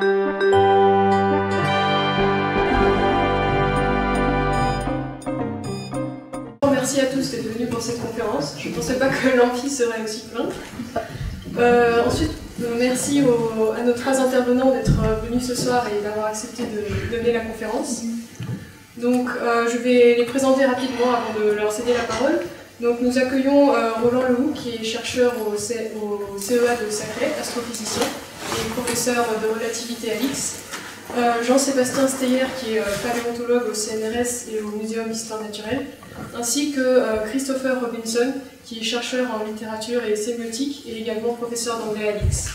Oh, merci à tous d'être venus pour cette conférence. Je ne pensais pas que l'amphi serait aussi plein. Euh, ensuite, euh, merci à nos trois intervenants d'être euh, venus ce soir et d'avoir accepté de donner la conférence. Donc, je vais les présenter rapidement avant de leur céder la parole. Donc, nous accueillons Roland Lou, qui est chercheur au, CEA de Sacré, astrophysicien professeur de relativité à l'IX, euh, Jean-Sébastien Steyer, qui est euh, paléontologue au CNRS et au Muséum d'histoire naturelle, ainsi que euh, Christopher Robinson, qui est chercheur en littérature et sémiotique et également professeur d'anglais à l'IX.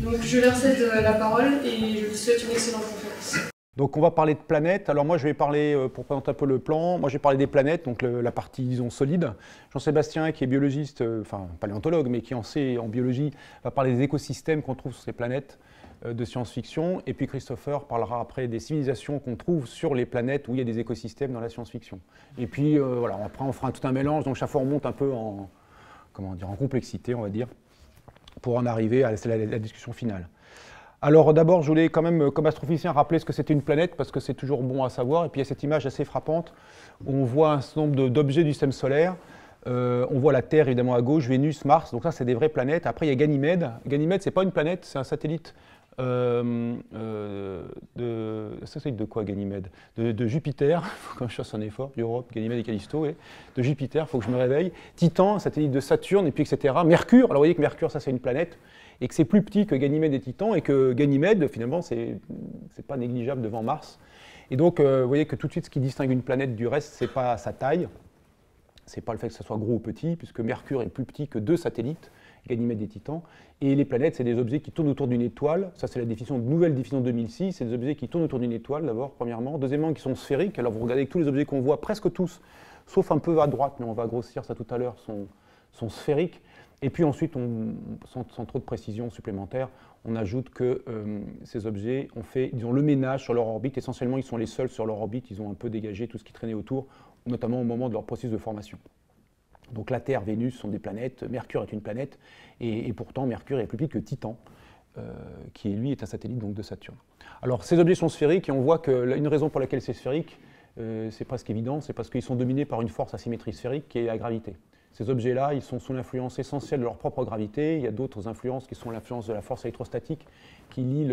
Donc je leur cède la parole et je vous souhaite une excellente conférence. Donc on va parler de planètes. Alors moi je vais parler, euh, pour présenter un peu le plan, moi je vais parler des planètes, donc la partie disons solide. Jean-Sébastien qui est biologiste, euh, enfin paléontologue, mais qui en sait en biologie, va parler des écosystèmes qu'on trouve sur ces planètes euh, de science-fiction. Et puis Christopher parlera après des civilisations qu'on trouve sur les planètes où il y a des écosystèmes dans la science-fiction. Et puis voilà, après on fera tout un mélange, donc chaque fois on monte un peu en, comment dire, en complexité on va dire, pour en arriver à la discussion finale. Alors d'abord, je voulais quand même, euh, comme astrophysicien, rappeler ce que c'était une planète, parce que c'est toujours bon à savoir. Et puis il y a cette image assez frappante où on voit un certain nombre d'objets du système solaire. Euh, on voit la Terre évidemment à gauche, Vénus, Mars, donc ça c'est des vraies planètes. Après il y a Ganymède. Ganymède c'est pas une planète, c'est un satellite euh, de de quoi Ganymède de, Jupiter, faut que je fasse un effort, d'Europe, Ganymède et Callisto, de Jupiter, faut que je me réveille, Titan, satellite de Saturne, et puis etc. Mercure, alors vous voyez que Mercure, ça c'est une planète, et que c'est plus petit que Ganymède et Titan, et que Ganymède, finalement, c'est pas négligeable devant Mars. Et donc, euh, vous voyez que tout de suite, ce qui distingue une planète du reste, c'est pas sa taille, n'est pas le fait que ça soit gros ou petit, puisque Mercure est plus petit que deux satellites, Ganymède et Titan. Et les planètes, c'est des objets qui tournent autour d'une étoile. Ça, c'est la nouvelle définition de 2006. C'est des objets qui tournent autour d'une étoile, d'abord, premièrement. Deuxièmement, qui sont sphériques. Alors, vous regardez tous les objets qu'on voit, presque tous, sauf un peu à droite, mais on va grossir ça tout à l'heure, sont, sont sphériques. Et puis ensuite, sans, trop de précision supplémentaire, on ajoute que euh, ces objets ont fait, ont le ménage sur leur orbite. Essentiellement, ils sont les seuls sur leur orbite. Ils ont un peu dégagé tout ce qui traînait autour, notamment au moment de leur processus de formation. Donc la Terre, Vénus sont des planètes, Mercure est une planète, et, pourtant Mercure est plus petit que Titan, euh, qui lui est un satellite donc, de Saturne. Alors ces objets sont sphériques et on voit qu'une raison pour laquelle c'est sphérique, euh, c'est presque évident, c'est parce qu'ils sont dominés par une force à sphérique qui est la gravité. Ces objets-là, ils sont sous l'influence essentielle de leur propre gravité. Il y a d'autres influences qui sont l'influence de la force électrostatique qui lie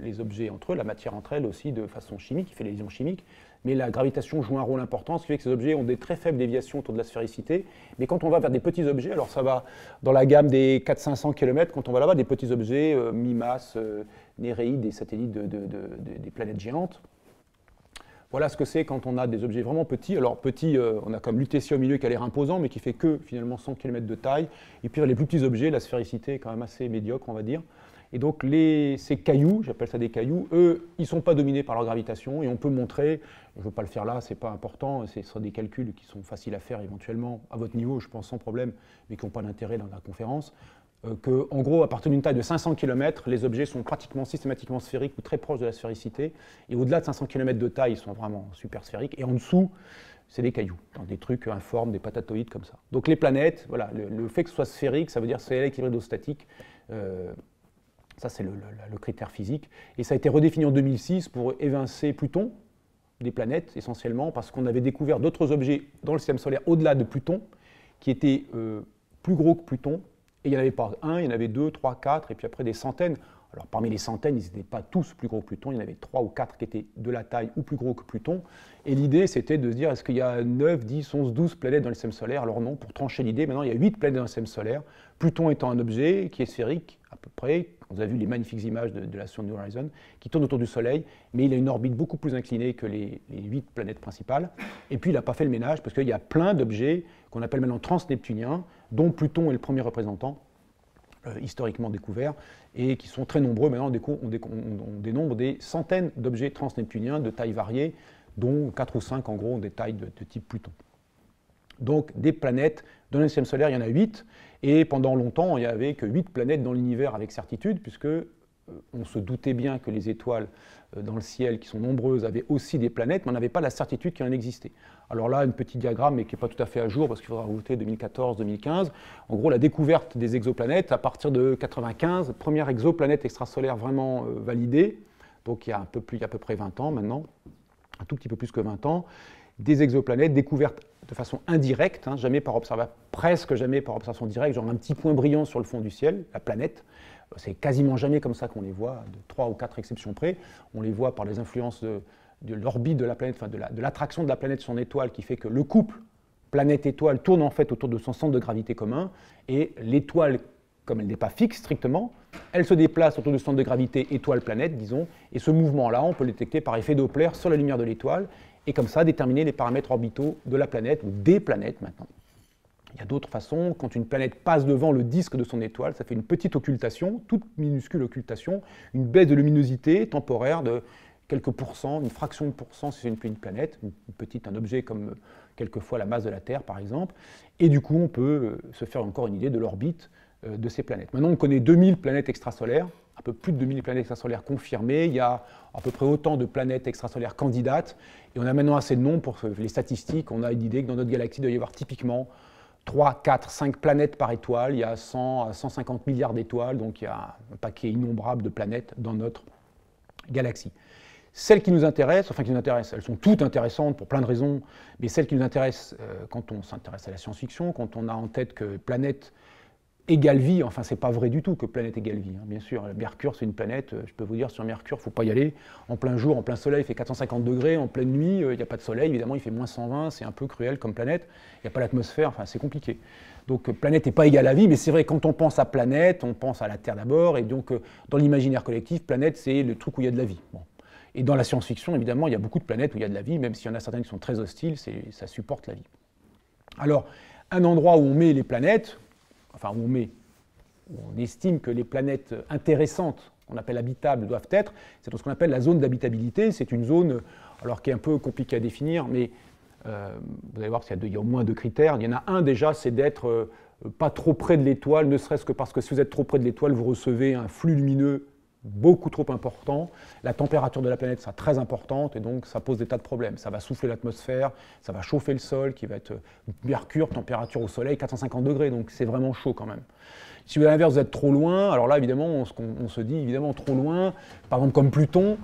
les objets entre eux, la matière entre elles aussi de façon chimique, qui fait les liaisons chimiques. Mais la gravitation joue un rôle important, ce qui fait que ces objets ont des très faibles déviations autour de la sphéricité. Mais quand on va vers des petits objets, alors ça va dans la gamme des 400-500 km, quand on va là-bas, des petits objets, euh, MIMAS, mi euh, néréides, des satellites des planètes géantes, voilà ce que c'est quand on a des objets vraiment petits. Alors petits, euh, on a comme l'UTC au milieu qui a l'air imposant, mais qui fait que finalement 100 km de taille. Et puis les plus petits objets, la sphéricité est quand même assez médiocre, on va dire. Et donc ces cailloux, j'appelle ça des cailloux, eux, ils ne sont pas dominés par leur gravitation et on peut montrer, je ne veux pas le faire là, ce n'est pas important, ce sont des calculs qui sont faciles à faire éventuellement à votre niveau, je pense sans problème, mais qui n'ont pas d'intérêt dans la conférence. Euh, que, en gros, à partir d'une taille de 500 km, les objets sont pratiquement systématiquement sphériques ou très proches de la sphéricité. Et au-delà de 500 km de taille, ils sont vraiment super sphériques. Et en dessous, c'est des cailloux, des trucs informes, des patatoïdes comme ça. Donc les planètes, voilà, le, fait que ce soit sphérique, ça veut dire c'est d'eau Euh, ça, c'est le, critère physique. Et ça a été redéfini en 2006 pour évincer Pluton des planètes, essentiellement, parce qu'on avait découvert d'autres objets dans le système solaire au-delà de Pluton, qui étaient euh, plus gros que Pluton, et il n'y en avait pas un, il y en avait deux, trois, quatre, et puis après des centaines. Alors parmi les centaines, ils n'étaient pas tous plus gros que Pluton, il y en avait trois ou quatre qui étaient de la taille ou plus gros que Pluton. Et l'idée, c'était de se dire, est-ce qu'il y a 9, 10, 11, 12 planètes dans le système solaire Alors non, pour trancher l'idée, maintenant il y a 8 planètes dans le système solaire, Pluton étant un objet qui est sphérique à peu près, on a vu les magnifiques images de, la sonde New Horizon, qui tourne autour du Soleil, mais il a une orbite beaucoup plus inclinée que les, les 8 planètes principales. Et puis il n'a pas fait le ménage, parce qu'il y a plein d'objets qu'on appelle maintenant transneptuniens, dont Pluton est le premier représentant, euh, historiquement découvert, et qui sont très nombreux. Maintenant, on, dénombre des centaines d'objets transneptuniens de tailles variées, dont 4 ou 5 en gros ont des tailles de, type Pluton. Donc des planètes dans le système solaire, il y en a 8, et pendant longtemps, il n'y avait que 8 planètes dans l'univers avec certitude, puisque euh, on se doutait bien que les étoiles euh, dans le ciel, qui sont nombreuses, avaient aussi des planètes, mais on n'avait pas la certitude qu'il en existait. Alors là, un petit diagramme, mais qui n'est pas tout à fait à jour, parce qu'il faudra rajouter 2014-2015. En gros, la découverte des exoplanètes à partir de 1995, première exoplanète extrasolaire vraiment euh, validée, donc il y, a un peu plus, à peu près 20 ans maintenant, un tout petit peu plus que 20 ans, des exoplanètes découvertes de façon indirecte, hein, jamais par observation, presque jamais par observation directe, genre un petit point brillant sur le fond du ciel, la planète, c'est quasiment jamais comme ça qu'on les voit, de trois ou quatre exceptions près. On les voit par les influences de, de l'orbite de la planète, enfin de l'attraction de, de la planète sur son étoile qui fait que le couple planète-étoile tourne en fait autour de son centre de gravité commun et l'étoile, comme elle n'est pas fixe strictement, elle se déplace autour du centre de gravité étoile-planète, disons, et ce mouvement-là, on peut le détecter par effet Doppler sur la lumière de l'étoile et comme ça déterminer les paramètres orbitaux de la planète ou des planètes maintenant. Il y a d'autres façons, quand une planète passe devant le disque de son étoile, ça fait une petite occultation, toute minuscule occultation, une baisse de luminosité temporaire de quelques pourcents, une fraction de pourcent si c'est une petite planète, une petite, un objet comme euh, quelquefois la masse de la Terre par exemple, et du coup on peut euh, se faire encore une idée de l'orbite euh, de ces planètes. Maintenant on connaît 2000 planètes extrasolaires, un peu plus de 2000 planètes extrasolaires confirmées, il y a à peu près autant de planètes extrasolaires candidates, et on a maintenant assez de noms pour les statistiques, on a l'idée que dans notre galaxie il doit y avoir typiquement 3, 4, 5 planètes par étoile, il y a 100 à 150 milliards d'étoiles, donc il y a un paquet innombrable de planètes dans notre galaxie. Celles qui nous intéressent, enfin qui nous intéressent, elles sont toutes intéressantes pour plein de raisons, mais celles qui nous intéressent euh, quand on s'intéresse à la science-fiction, quand on a en tête que planète égale vie, enfin c'est pas vrai du tout que planète égale vie, hein. bien sûr, Mercure c'est une planète, euh, je peux vous dire sur Mercure, faut pas y aller, en plein jour, en plein soleil, il fait 450 degrés, en pleine nuit, euh, il n'y a pas de soleil, évidemment il fait moins 120, c'est un peu cruel comme planète, il n'y a pas l'atmosphère, enfin c'est compliqué. Donc planète n'est pas égale à vie, mais c'est vrai, quand on pense à planète, on pense à la Terre d'abord, et donc dans l'imaginaire collectif, planète c'est le truc où il y a de la vie. Et dans la science-fiction, évidemment, il y a beaucoup de planètes où il y a de la vie, même s'il y en a certaines qui sont très hostiles, ça supporte la vie. Alors, un endroit où on met les planètes, enfin où on met, on estime que les planètes intéressantes, qu'on appelle habitables, doivent être, c'est dans ce qu'on appelle la zone d'habitabilité. C'est une zone, alors qui est un peu compliquée à définir, mais euh, vous allez voir qu'il y, a au moins deux critères. Il y en a un déjà, c'est d'être euh, pas trop près de l'étoile, ne serait-ce que parce que si vous êtes trop près de l'étoile, vous recevez un flux lumineux beaucoup trop important, la température de la planète sera très importante et donc ça pose des tas de problèmes. Ça va souffler l'atmosphère, ça va chauffer le sol qui va être mercure, euh, température au soleil, 450 degrés, donc c'est vraiment chaud quand même. Si à l'inverse vous êtes trop loin, alors là évidemment on, qu'on se dit évidemment trop loin, par exemple comme Pluton,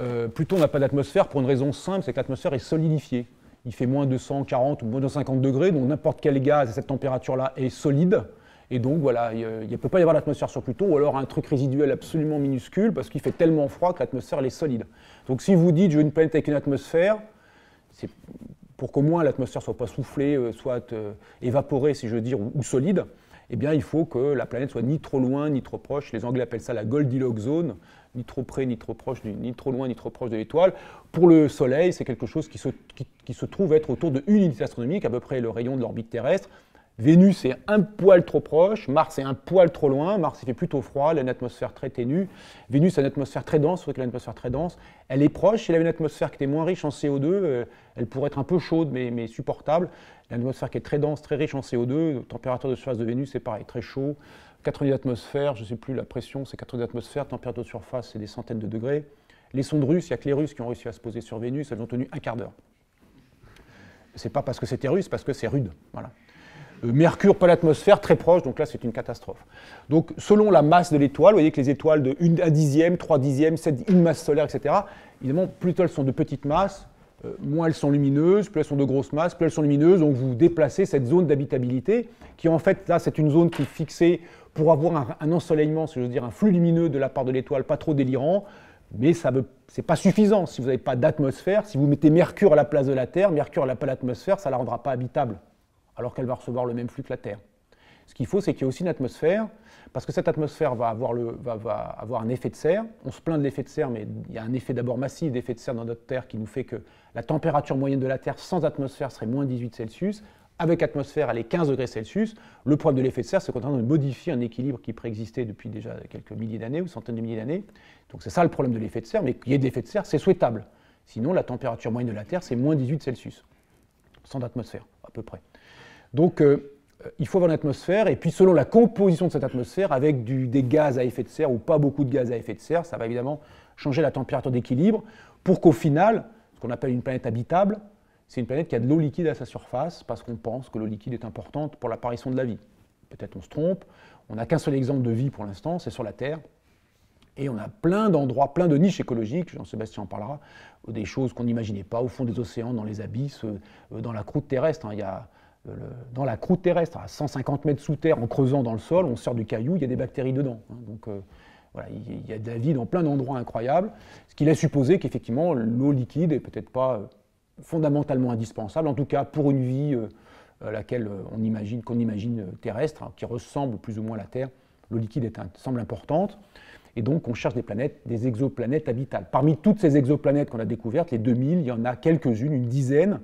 euh, Pluton n'a pas d'atmosphère pour une raison simple, c'est que l'atmosphère est solidifiée. Il fait moins de 240 ou moins de 250 degrés, donc n'importe quel gaz à cette température-là est solide. Et donc voilà, il ne peut pas y avoir d'atmosphère sur Pluton, ou alors un truc résiduel absolument minuscule, parce qu'il fait tellement froid que l'atmosphère est solide. Donc si vous dites je veux une planète avec une atmosphère, c'est pour qu'au moins l'atmosphère soit pas soufflée, euh, soit euh, évaporée, si je veux dire, ou, solide eh bien, il faut que la planète soit ni trop loin, ni trop proche. Les Anglais appellent ça la Goldilocks zone, ni trop près, ni trop proche, ni trop loin, ni trop proche de l'étoile. Pour le Soleil, c'est quelque chose qui se, qui se, trouve être autour de une unité astronomique, à peu près le rayon de l'orbite terrestre. Vénus est un poil trop proche, Mars est un poil trop loin, Mars il fait plutôt froid, elle a une atmosphère très ténue, Vénus a une atmosphère très dense, c'est qu'elle une atmosphère très dense, elle est proche, elle a une atmosphère qui était moins riche en CO2, euh, elle pourrait être un peu chaude mais, supportable, L'atmosphère qui est très dense, très riche en CO2, température de surface de Vénus c'est pareil, très chaud, 90 atmosphères, je ne sais plus la pression, c'est 90 atmosphères, température de surface c'est des centaines de degrés. Les sondes russes, il n'y a que les Russes qui ont réussi à se poser sur Vénus, elles ont tenu un quart d'heure. C'est pas parce que c'était russe, parce que c'est rude. Voilà. Euh, Mercure, pas l'atmosphère, très proche, donc là c'est une catastrophe. Donc selon la masse de l'étoile, vous voyez que les étoiles de 1 dixième, 3 dixièmes, 7, une masse solaire, etc., évidemment, plus elles sont de petites masses, euh, moins elles sont lumineuses, plus elles sont de grosses masses, plus elles sont lumineuses, donc vous déplacez cette zone d'habitabilité, qui en fait, là, c'est une zone qui est fixée pour avoir un, ensoleillement, si je veux dire, un flux lumineux de la part de l'étoile, pas trop délirant, mais ce n'est pas suffisant si vous n'avez pas d'atmosphère. Si vous mettez Mercure à la place de la Terre, Mercure n'a pas l'atmosphère, ça ne la rendra pas habitable alors qu'elle va recevoir le même flux que la Terre. Ce qu'il faut, c'est qu'il y ait aussi une atmosphère, parce que cette atmosphère va avoir, un effet de serre. On se plaint de l'effet de serre, mais il y a un effet d'abord massif d'effet de serre dans notre Terre qui nous fait que la température moyenne de la Terre sans atmosphère serait moins 18 Celsius. Avec atmosphère, elle est 15 degrés Celsius. Le problème de l'effet de serre, c'est qu'on est en train de modifier un équilibre qui préexistait depuis déjà quelques milliers d'années ou centaines de milliers d'années. Donc c'est ça le problème de l'effet de serre, mais qu'il y ait de l'effet de serre, c'est souhaitable. Sinon, la température moyenne de la Terre, c'est moins 18 Celsius, sans atmosphère, à peu près. Donc euh, il faut avoir une atmosphère, et puis selon la composition de cette atmosphère, avec des gaz à effet de serre ou pas beaucoup de gaz à effet de serre, ça va évidemment changer la température d'équilibre pour qu'au final, ce qu'on appelle une planète habitable, c'est une planète qui a de l'eau liquide à sa surface parce qu'on pense que l'eau liquide est importante pour l'apparition de la vie. Peut-être on se trompe, on n'a qu'un seul exemple de vie pour l'instant, c'est sur la Terre. Et on a plein d'endroits, plein de niches écologiques, Jean-Sébastien en parlera, des choses qu'on n'imaginait pas, au fond des océans, dans les abysses, euh, dans la croûte terrestre. Hein. il y a dans la croûte terrestre, à 150 mètres sous terre, en creusant dans le sol, on sort du caillou, il y a des bactéries dedans. Hein. donc euh, voilà, il y a de la vie dans plein d'endroits incroyables, ce qui laisse supposer qu'effectivement l'eau liquide est peut-être pas euh, fondamentalement indispensable, en tout cas pour une vie euh, laquelle on imagine, qu'on imagine terrestre, hein, qui ressemble plus ou moins à la Terre, l'eau liquide est semble importante. Et donc, on cherche des planètes, des exoplanètes habitables. Parmi toutes ces exoplanètes qu'on a découvertes, les 2000, il y en a quelques-unes, une dizaine,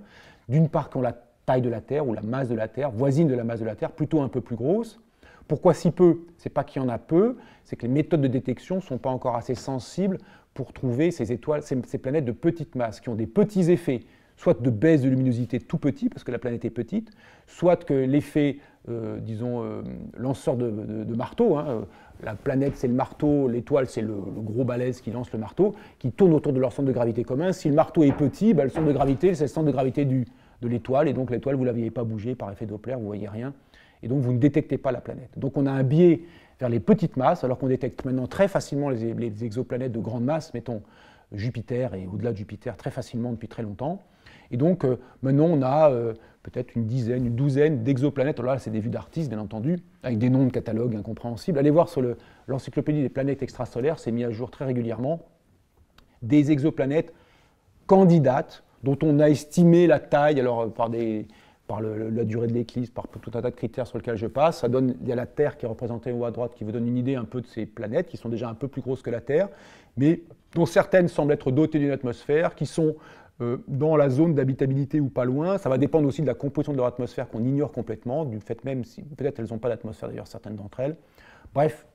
d'une part qu'on la taille de la Terre ou la masse de la Terre, voisine de la masse de la Terre, plutôt un peu plus grosse. Pourquoi si peu C'est pas qu'il y en a peu, c'est que les méthodes de détection ne sont pas encore assez sensibles pour trouver ces étoiles, ces, planètes de petite masse qui ont des petits effets, soit de baisse de luminosité tout petit parce que la planète est petite, soit que l'effet, euh, disons, euh, lanceur de, marteau, hein, euh, la planète c'est le marteau, l'étoile c'est le, gros balèze qui lance le marteau, qui tourne autour de leur centre de gravité commun. Si le marteau est petit, ben, le centre de gravité c'est le centre de gravité du, de l'étoile, et donc l'étoile, vous ne l'aviez pas bougée par effet Doppler, vous ne voyez rien, et donc vous ne détectez pas la planète. Donc on a un biais vers les petites masses, alors qu'on détecte maintenant très facilement les, exoplanètes de grande masse, mettons Jupiter et au-delà de Jupiter, très facilement depuis très longtemps. Et donc euh, maintenant on a euh, peut-être une dizaine, une douzaine d'exoplanètes, alors là c'est des vues d'artistes bien entendu, avec des noms de catalogues incompréhensibles. Allez voir sur l'encyclopédie des planètes extrasolaires, c'est mis à jour très régulièrement, des exoplanètes candidates dont on a estimé la taille, alors euh, par, des, par la durée de l'éclipse, par tout un tas de critères sur lesquels je passe. Ça donne, il y a la Terre qui est représentée en haut à droite, qui vous donne une idée un peu de ces planètes, qui sont déjà un peu plus grosses que la Terre, mais dont certaines semblent être dotées d'une atmosphère, qui sont euh, dans la zone d'habitabilité ou pas loin. Ça va dépendre aussi de la composition de leur atmosphère qu'on ignore complètement, du fait même si peut-être elles n'ont pas d'atmosphère d'ailleurs, certaines d'entre elles. Bref,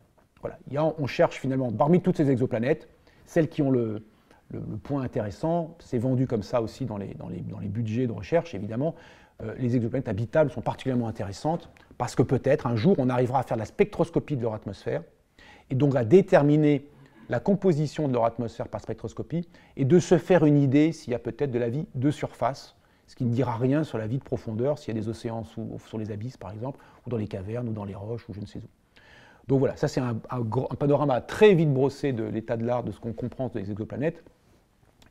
voilà, on cherche finalement, parmi toutes ces exoplanètes, celles qui ont le, le, point intéressant, c'est vendu comme ça aussi dans les, dans les, budgets de recherche, évidemment, euh, les exoplanètes habitables sont particulièrement intéressantes parce que peut-être un jour on arrivera à faire la spectroscopie de leur atmosphère et donc à déterminer la composition de leur atmosphère par spectroscopie et de se faire une idée s'il y a peut-être de la vie de surface, ce qui ne dira rien sur la vie de profondeur, s'il y a des océans sous, sur les abysses par exemple, ou dans les cavernes, ou dans les roches, ou je ne sais où. Donc voilà, ça c'est un, panorama très vite brossé de l'état de l'art, de ce qu'on comprend des exoplanètes.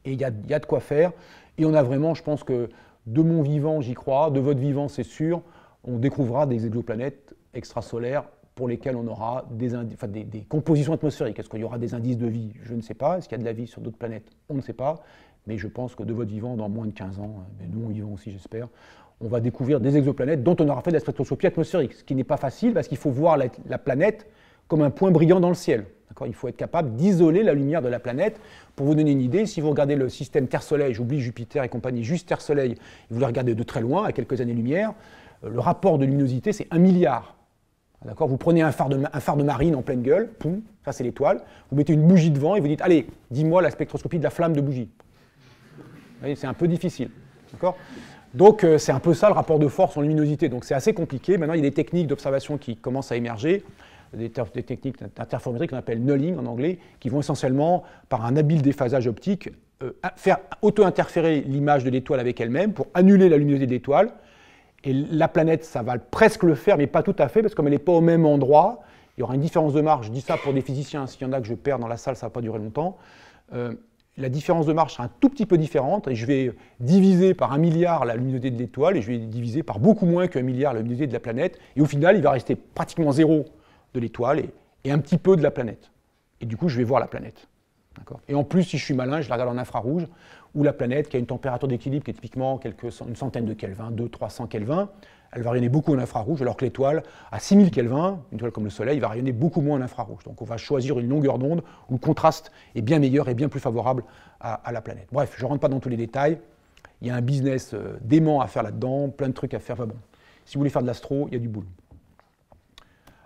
Et il y a, de quoi faire. Et on a vraiment, je pense que de mon vivant, j'y crois, de votre vivant, c'est sûr, on découvrira des exoplanètes extrasolaires pour lesquelles on aura des, compositions atmosphériques. Est-ce qu'il y aura des indices de vie Je ne sais pas. Est-ce qu'il y a de la vie sur d'autres planètes On ne sait pas. Mais je pense que de votre vivant, dans moins de 15 ans, euh, mais nous vivons aussi, j'espère, on va découvrir des exoplanètes dont on aura fait de la spectroscopie atmosphérique, ce qui n'est pas facile parce qu'il faut voir la, planète comme un point brillant dans le ciel. Il faut être capable d'isoler la lumière de la planète. Pour vous donner une idée, si vous regardez le système Terre-Soleil, j'oublie Jupiter et compagnie, juste Terre-Soleil, vous le regardez de très loin, à quelques années-lumière, le rapport de luminosité, c'est un milliard. D'accord Vous prenez un phare, de, marine en pleine gueule, ça c'est l'étoile, vous mettez une bougie devant et vous dites Allez, dis-moi la spectroscopie de la flamme de bougie. C'est un peu difficile. D'accord donc euh, c'est un peu ça le rapport de force en luminosité. Donc c'est assez compliqué. Maintenant, il y a des techniques d'observation qui commencent à émerger, des, techniques interférométriques qu'on appelle nulling en anglais, qui vont essentiellement, par un habile déphasage optique, euh, faire auto-interférer l'image de l'étoile avec elle-même pour annuler la luminosité de l'étoile. Et la planète, ça va presque le faire, mais pas tout à fait, parce que comme n'est pas au même endroit, il y aura une différence de marge. Je dis ça pour des physiciens, s'il y en a que je perds dans la salle, ça ne va pas durer longtemps. Euh, la différence de marche sera un tout petit peu différente, et je vais diviser par un milliard la luminosité de l'étoile, et je vais diviser par beaucoup moins qu'un milliard la luminosité de la planète, et au final, il va rester pratiquement zéro de l'étoile et, un petit peu de la planète. Et du coup, je vais voir la planète. Et en plus, si je suis malin, je la regarde en infrarouge, où la planète, qui a une température d'équilibre qui est typiquement quelques, une centaine de Kelvin, 200-300 Kelvin, elle va rayonner beaucoup en infrarouge, alors que l'étoile, à 6000 Kelvin, une étoile comme le Soleil, va rayonner beaucoup moins en infrarouge. Donc on va choisir une longueur d'onde où le contraste est bien meilleur et bien plus favorable à, la planète. Bref, je ne rentre pas dans tous les détails. Il y a un business euh, dément à faire là-dedans, plein de trucs à faire. bon, si vous voulez faire de l'astro, il y a du boulot.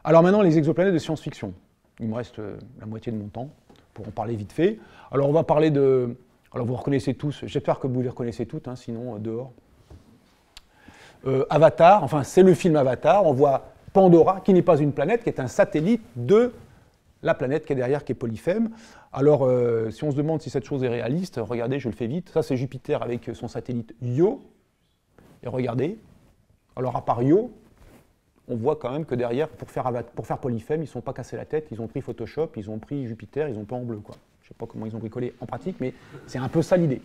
Alors maintenant, les exoplanètes de science-fiction. Il me reste euh, la moitié de mon temps pour en parler vite fait. Alors on va parler de... Alors vous reconnaissez tous, j'espère que vous les reconnaissez toutes, hein, sinon euh, dehors. Euh, Avatar, enfin c'est le film Avatar, on voit Pandora, qui n'est pas une planète, qui est un satellite de la planète qui est derrière, qui est Polyphème. Alors, euh, si on se demande si cette chose est réaliste, regardez, je le fais vite. Ça, c'est Jupiter avec son satellite Io. Et regardez, alors à part Io, on voit quand même que derrière, pour faire, pour Polyphème, ils ne sont pas cassés la tête, ils ont pris Photoshop, ils ont pris Jupiter, ils n'ont pas en bleu. Quoi. Je ne sais pas comment ils ont bricolé en pratique, mais c'est un peu ça l'idée.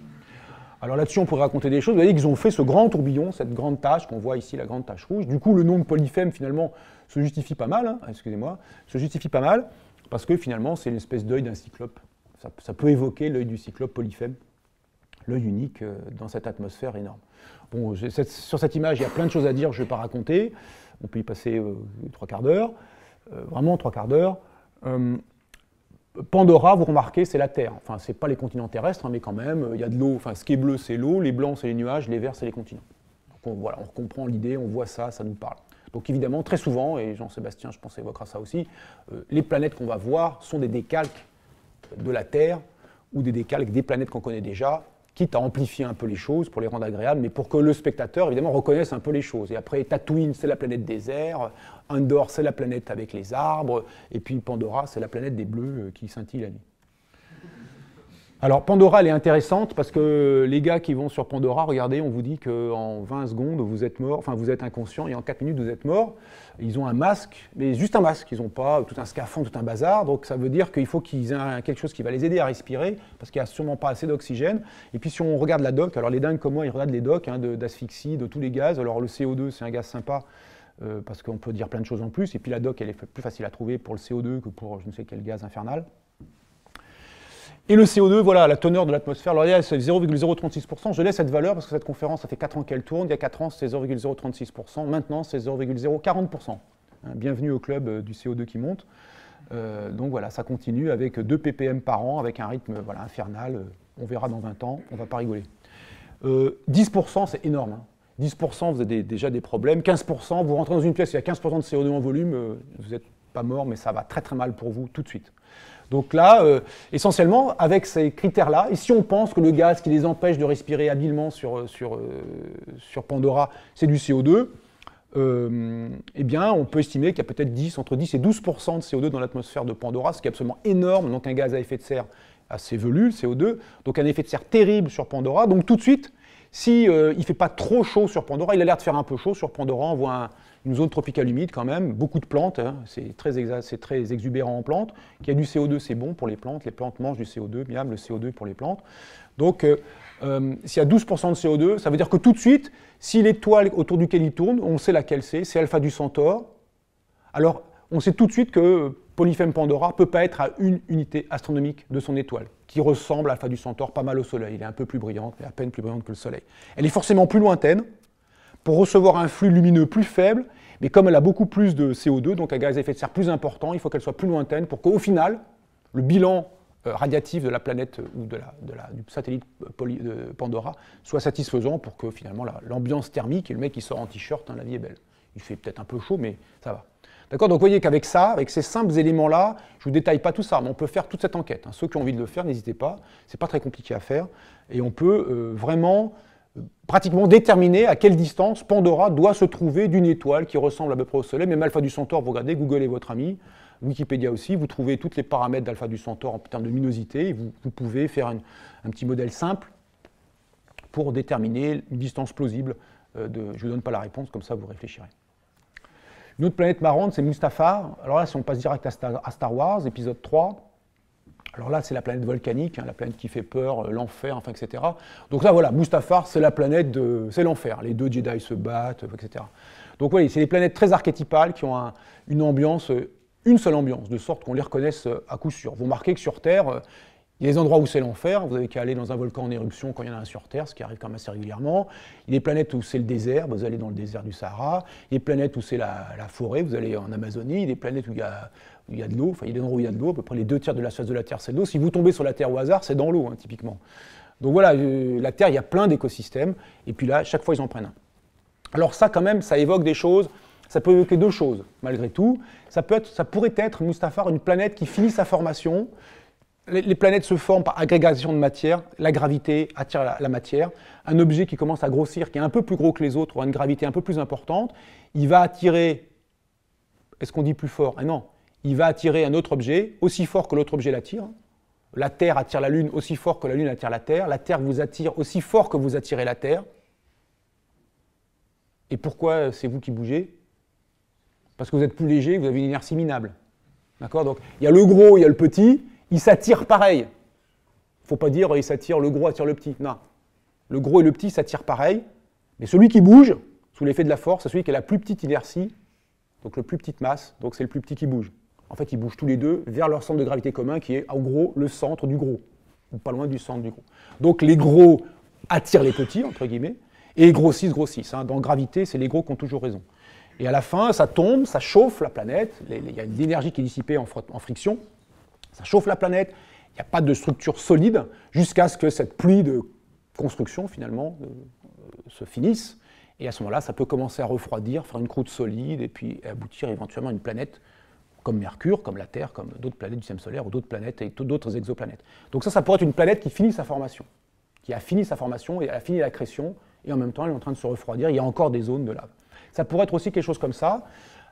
Alors là-dessus, on pourrait raconter des choses. Vous voyez qu'ils ont fait ce grand tourbillon, cette grande tache qu'on voit ici, la grande tache rouge. Du coup, le nom de polyphème, finalement, se justifie pas mal, hein, excusez-moi, se justifie pas mal, parce que finalement, c'est une espèce d'œil d'un cyclope. Ça, peut évoquer l'œil du cyclope polyphème, l'œil unique euh, dans cette atmosphère énorme. Bon, sur cette image, il y a plein de choses à dire, je ne vais pas raconter. On peut y passer euh, trois quarts d'heure, euh, vraiment trois quarts d'heure. Pandora, vous remarquez, c'est la Terre. Enfin, n'est pas les continents terrestres, hein, mais quand même, il y a de l'eau. Enfin, ce qui est bleu, c'est l'eau, les blancs, c'est les nuages, les verts, c'est les continents. Donc voilà, on comprend l'idée, on voit ça, ça nous parle. Donc évidemment, très souvent, et Jean-Sébastien, je pense, évoquera ça aussi, euh, les planètes qu'on va voir sont des décalques de la Terre ou des décalques des planètes qu'on connaît déjà à amplifier un peu les choses pour les rendre agréables, mais pour que le spectateur, évidemment, reconnaisse un peu les choses. Et après, Tatooine, c'est la planète désert, airs, c'est la planète avec les arbres, et puis Pandora, c'est la planète des bleus euh, qui scintille la nuit. Alors Pandora, elle est intéressante parce que les gars qui vont sur Pandora, regardez, on vous dit qu'en 20 secondes, vous êtes mort, enfin vous êtes inconscient et en 4 minutes, vous êtes mort. Ils ont un masque, mais juste un masque, ils n'ont pas tout un scaphandre, tout un bazar. Donc ça veut dire qu'il faut qu'ils aient quelque chose qui va les aider à respirer parce qu'il n'y a sûrement pas assez d'oxygène. Et puis si on regarde la doc, alors les dingues comme moi, ils regardent les docs hein, d'asphyxie, de, tous les gaz. Alors le CO2, c'est un gaz sympa. Euh, parce qu'on peut dire plein de choses en plus, et puis la doc, elle est plus facile à trouver pour le CO2 que pour je ne sais quel gaz infernal. Et le CO2, voilà, la teneur de l'atmosphère. c'est 0,036%. Je laisse cette valeur parce que cette conférence, ça fait 4 ans qu'elle tourne. Il y a 4 ans, c'est 0,036%. Maintenant, c'est 0,040%. Hein, bienvenue au club euh, du CO2 qui monte. Euh, donc voilà, ça continue avec 2 ppm par an, avec un rythme voilà, infernal. Euh, on verra dans 20 ans, on ne va pas rigoler. 10%, c'est énorme. 10%, hein. vous avez déjà des problèmes. 15%, vous rentrez dans une pièce, il y a 15% de CO2 en volume, vous n'êtes pas mort, mais ça va très très mal pour vous tout de suite. Donc là, euh, essentiellement, avec ces critères-là, et si on pense que le gaz qui les empêche de respirer habilement sur, euh, euh, Pandora, c'est du CO2, eh bien, on peut estimer qu'il y a peut-être 10, entre 10 et 12 de CO2 dans l'atmosphère de Pandora, ce qui est absolument énorme, donc un gaz à effet de serre assez velu, le CO2, donc un effet de serre terrible sur Pandora. Donc tout de suite, si il ne fait pas trop chaud sur Pandora, il a l'air de faire un peu chaud sur Pandora, on voit un, une zone tropicale humide quand même, beaucoup de plantes, hein, c'est très, très, exubérant en plantes. Qu'il y a du CO2, c'est bon pour les plantes, les plantes mangent du CO2, miam, le CO2 pour les plantes. Donc, euh, euh, s'il y a 12% de CO2, ça veut dire que tout de suite, si l'étoile autour duquel il tourne, on sait laquelle c'est, c'est Alpha du Centaure, alors on sait tout de suite que Polyphème Pandora ne peut pas être à une unité astronomique de son étoile, qui ressemble à Alpha du Centaure pas mal au Soleil. Il est un peu plus brillante, mais à peine plus brillante que le Soleil. Elle est forcément plus lointaine, pour recevoir un flux lumineux plus faible, mais comme elle a beaucoup plus de CO2, donc un gaz à effet de serre plus important, il faut qu'elle soit plus lointaine pour qu'au final, le bilan euh, radiatif de la planète euh, ou de la, du satellite de euh, Pandora soit satisfaisant pour que finalement l'ambiance thermique et le mec qui sort en t-shirt, hein, la vie est belle. Il fait peut-être un peu chaud, mais ça va. D'accord Donc vous voyez qu'avec ça, avec ces simples éléments-là, je ne vous détaille pas tout ça, mais on peut faire toute cette enquête. Hein. Ceux qui ont envie de le faire, n'hésitez pas, ce n'est pas très compliqué à faire. Et on peut vraiment pratiquement déterminer à quelle distance Pandora doit se trouver d'une étoile qui ressemble à peu près au Soleil. Même Alpha du Centaure, vous regardez, Google est votre ami, Wikipédia aussi, vous trouvez tous les paramètres d'Alpha du Centaure en termes de luminosité, et vous, pouvez faire un, petit modèle simple pour déterminer une distance plausible. Euh, de, je ne vous donne pas la réponse, comme ça vous réfléchirez. Une autre planète marrante, c'est Mustapha, Alors là, si on passe direct à Star Wars, épisode 3, alors là, c'est la planète volcanique, hein, la planète qui fait peur, euh, l'enfer, enfin, etc. Donc là, voilà, Mustafar, c'est la planète de. C'est l'enfer. Les deux Jedi se battent, euh, etc. Donc oui, c'est des planètes très archétypales qui ont une ambiance, euh, une seule ambiance, de sorte qu'on les reconnaisse à coup sûr. Vous remarquez que sur Terre, il y a des endroits où c'est l'enfer, vous n'avez qu'à aller dans un volcan en éruption quand il y en a un sur Terre, ce qui arrive quand même assez régulièrement. Il y a des planètes où c'est le désert, vous allez dans le désert du Sahara. Il y a des planètes où c'est la, la, forêt, vous allez en Amazonie. Il y a des planètes où il y a il y a de l'eau, enfin il y a des endroits où il y a de l'eau, à peu près les deux tiers de la surface de la Terre c'est de l'eau. Si vous tombez sur la Terre au hasard, c'est dans l'eau, hein, typiquement. Donc voilà, euh, la Terre, il y a plein d'écosystèmes, et puis là, chaque fois, ils en prennent un. Alors ça, quand même, ça évoque des choses, ça peut évoquer deux choses, malgré tout. Ça, peut être, ça pourrait être, Mustapha, une planète qui finit sa formation. Les, planètes se forment par agrégation de matière, la gravité attire la, matière. Un objet qui commence à grossir, qui est un peu plus gros que les autres, aura une gravité un peu plus importante, il va attirer, est-ce qu'on dit plus fort eh Non, il va attirer un autre objet aussi fort que l'autre objet l'attire. La Terre attire la Lune aussi fort que la Lune attire la Terre. La Terre vous attire aussi fort que vous attirez la Terre. Et pourquoi c'est vous qui bougez Parce que vous êtes plus léger, vous avez une inertie minable. D'accord Donc il y a le gros, il y a le petit, ils s'attirent pareil. Il ne faut pas dire il s'attire le gros attire le petit. Non. Le gros et le petit s'attirent pareil. Mais celui qui bouge, sous l'effet de la force, c'est celui qui a la plus petite inertie, donc le plus petite masse, donc c'est le plus petit qui bouge en fait, ils bougent tous les deux vers leur centre de gravité commun qui est en gros le centre du gros, ou pas loin du centre du gros. Donc les gros attirent les petits, entre guillemets, et grossissent, grossissent. Hein. Dans gravité, c'est les gros qui ont toujours raison. Et à la fin, ça tombe, ça chauffe la planète, il y a une énergie qui est dissipée en, friction, ça chauffe la planète, il n'y a pas de structure solide, jusqu'à ce que cette pluie de construction, finalement, euh, se finisse. Et à ce moment-là, ça peut commencer à refroidir, faire une croûte solide, et puis aboutir éventuellement à une planète comme Mercure, comme la Terre, comme d'autres planètes du système solaire ou d'autres planètes et d'autres exoplanètes. Donc ça, ça pourrait être une planète qui finit sa formation, qui a fini sa formation et a fini l'accrétion, et en même temps elle est en train de se refroidir, il y a encore des zones de lave. Ça pourrait être aussi quelque chose comme ça,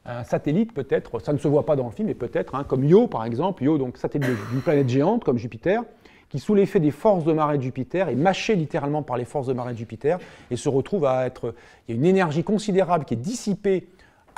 un satellite peut-être, ça ne se voit pas dans le film, mais peut-être, hein, comme Io par exemple, Io, donc satellite d'une planète géante comme Jupiter, qui sous l'effet des forces de marée de Jupiter est mâché littéralement par les forces de marée de Jupiter et se retrouve à être... Il y a une énergie considérable qui est dissipée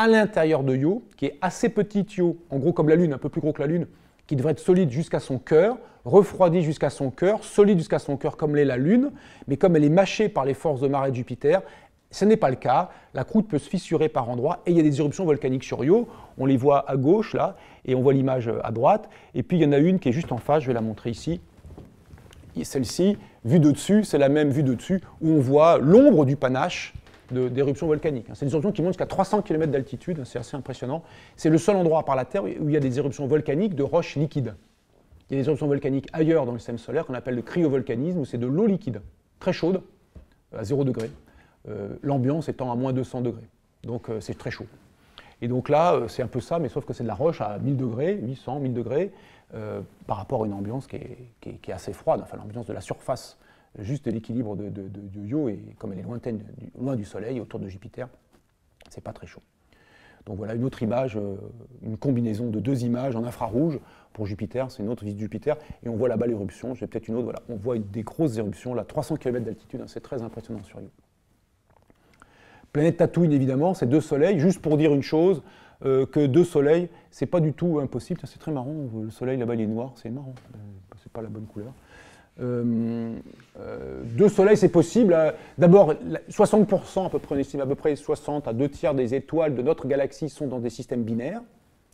à l'intérieur de Io, qui est assez petite Io, en gros comme la Lune, un peu plus gros que la Lune, qui devrait être solide jusqu'à son cœur, refroidi jusqu'à son cœur, solide jusqu'à son cœur comme l'est la Lune, mais comme elle est mâchée par les forces de marée de Jupiter, ce n'est pas le cas, la croûte peut se fissurer par endroits et il y a des éruptions volcaniques sur Io, on les voit à gauche là, et on voit l'image euh, à droite, et puis il y en a une qui est juste en face, je vais la montrer ici, et celle-ci, vue de dessus, c'est la même vue de dessus, où on voit l'ombre du panache d'éruptions volcaniques. Hein. C'est des éruptions qui montent jusqu'à 300 km d'altitude, hein, c'est assez impressionnant. C'est le seul endroit par la Terre où il y a des éruptions volcaniques de roches liquides. Il y a des éruptions volcaniques ailleurs dans le système solaire qu'on appelle le cryovolcanisme, où c'est de l'eau liquide, très chaude, euh, à 0 degré, euh, l'ambiance étant à moins 200 degrés. Donc euh, c'est très chaud. Et donc là, c'est un peu ça, mais sauf que c'est de la roche à 1000 degrés, 800, 1000 degrés, par rapport à une ambiance qui est assez froide, enfin l'ambiance de la surface juste l'équilibre de, de, et comme elle est lointaine, du, loin du Soleil, autour de Jupiter, c'est pas très chaud. Donc voilà une autre image, euh, une combinaison de deux images en infrarouge pour Jupiter, c'est une autre visite de Jupiter, et on voit là-bas l'éruption, j'ai peut-être une autre, voilà, on voit des grosses éruptions, là, 300 km d'altitude, hein, c'est très impressionnant sur Yo. Planète Tatooine, évidemment, c'est deux soleils, juste pour dire une chose, euh, que deux soleils, c'est pas du tout impossible, c'est très marrant, le soleil là-bas il est noir, c'est marrant, euh, c'est pas la bonne couleur. Euh, euh, deux soleils, c'est possible. Euh, d'abord, 60% à peu près, à peu près 60 à 2 tiers des étoiles de notre galaxie sont dans des systèmes binaires,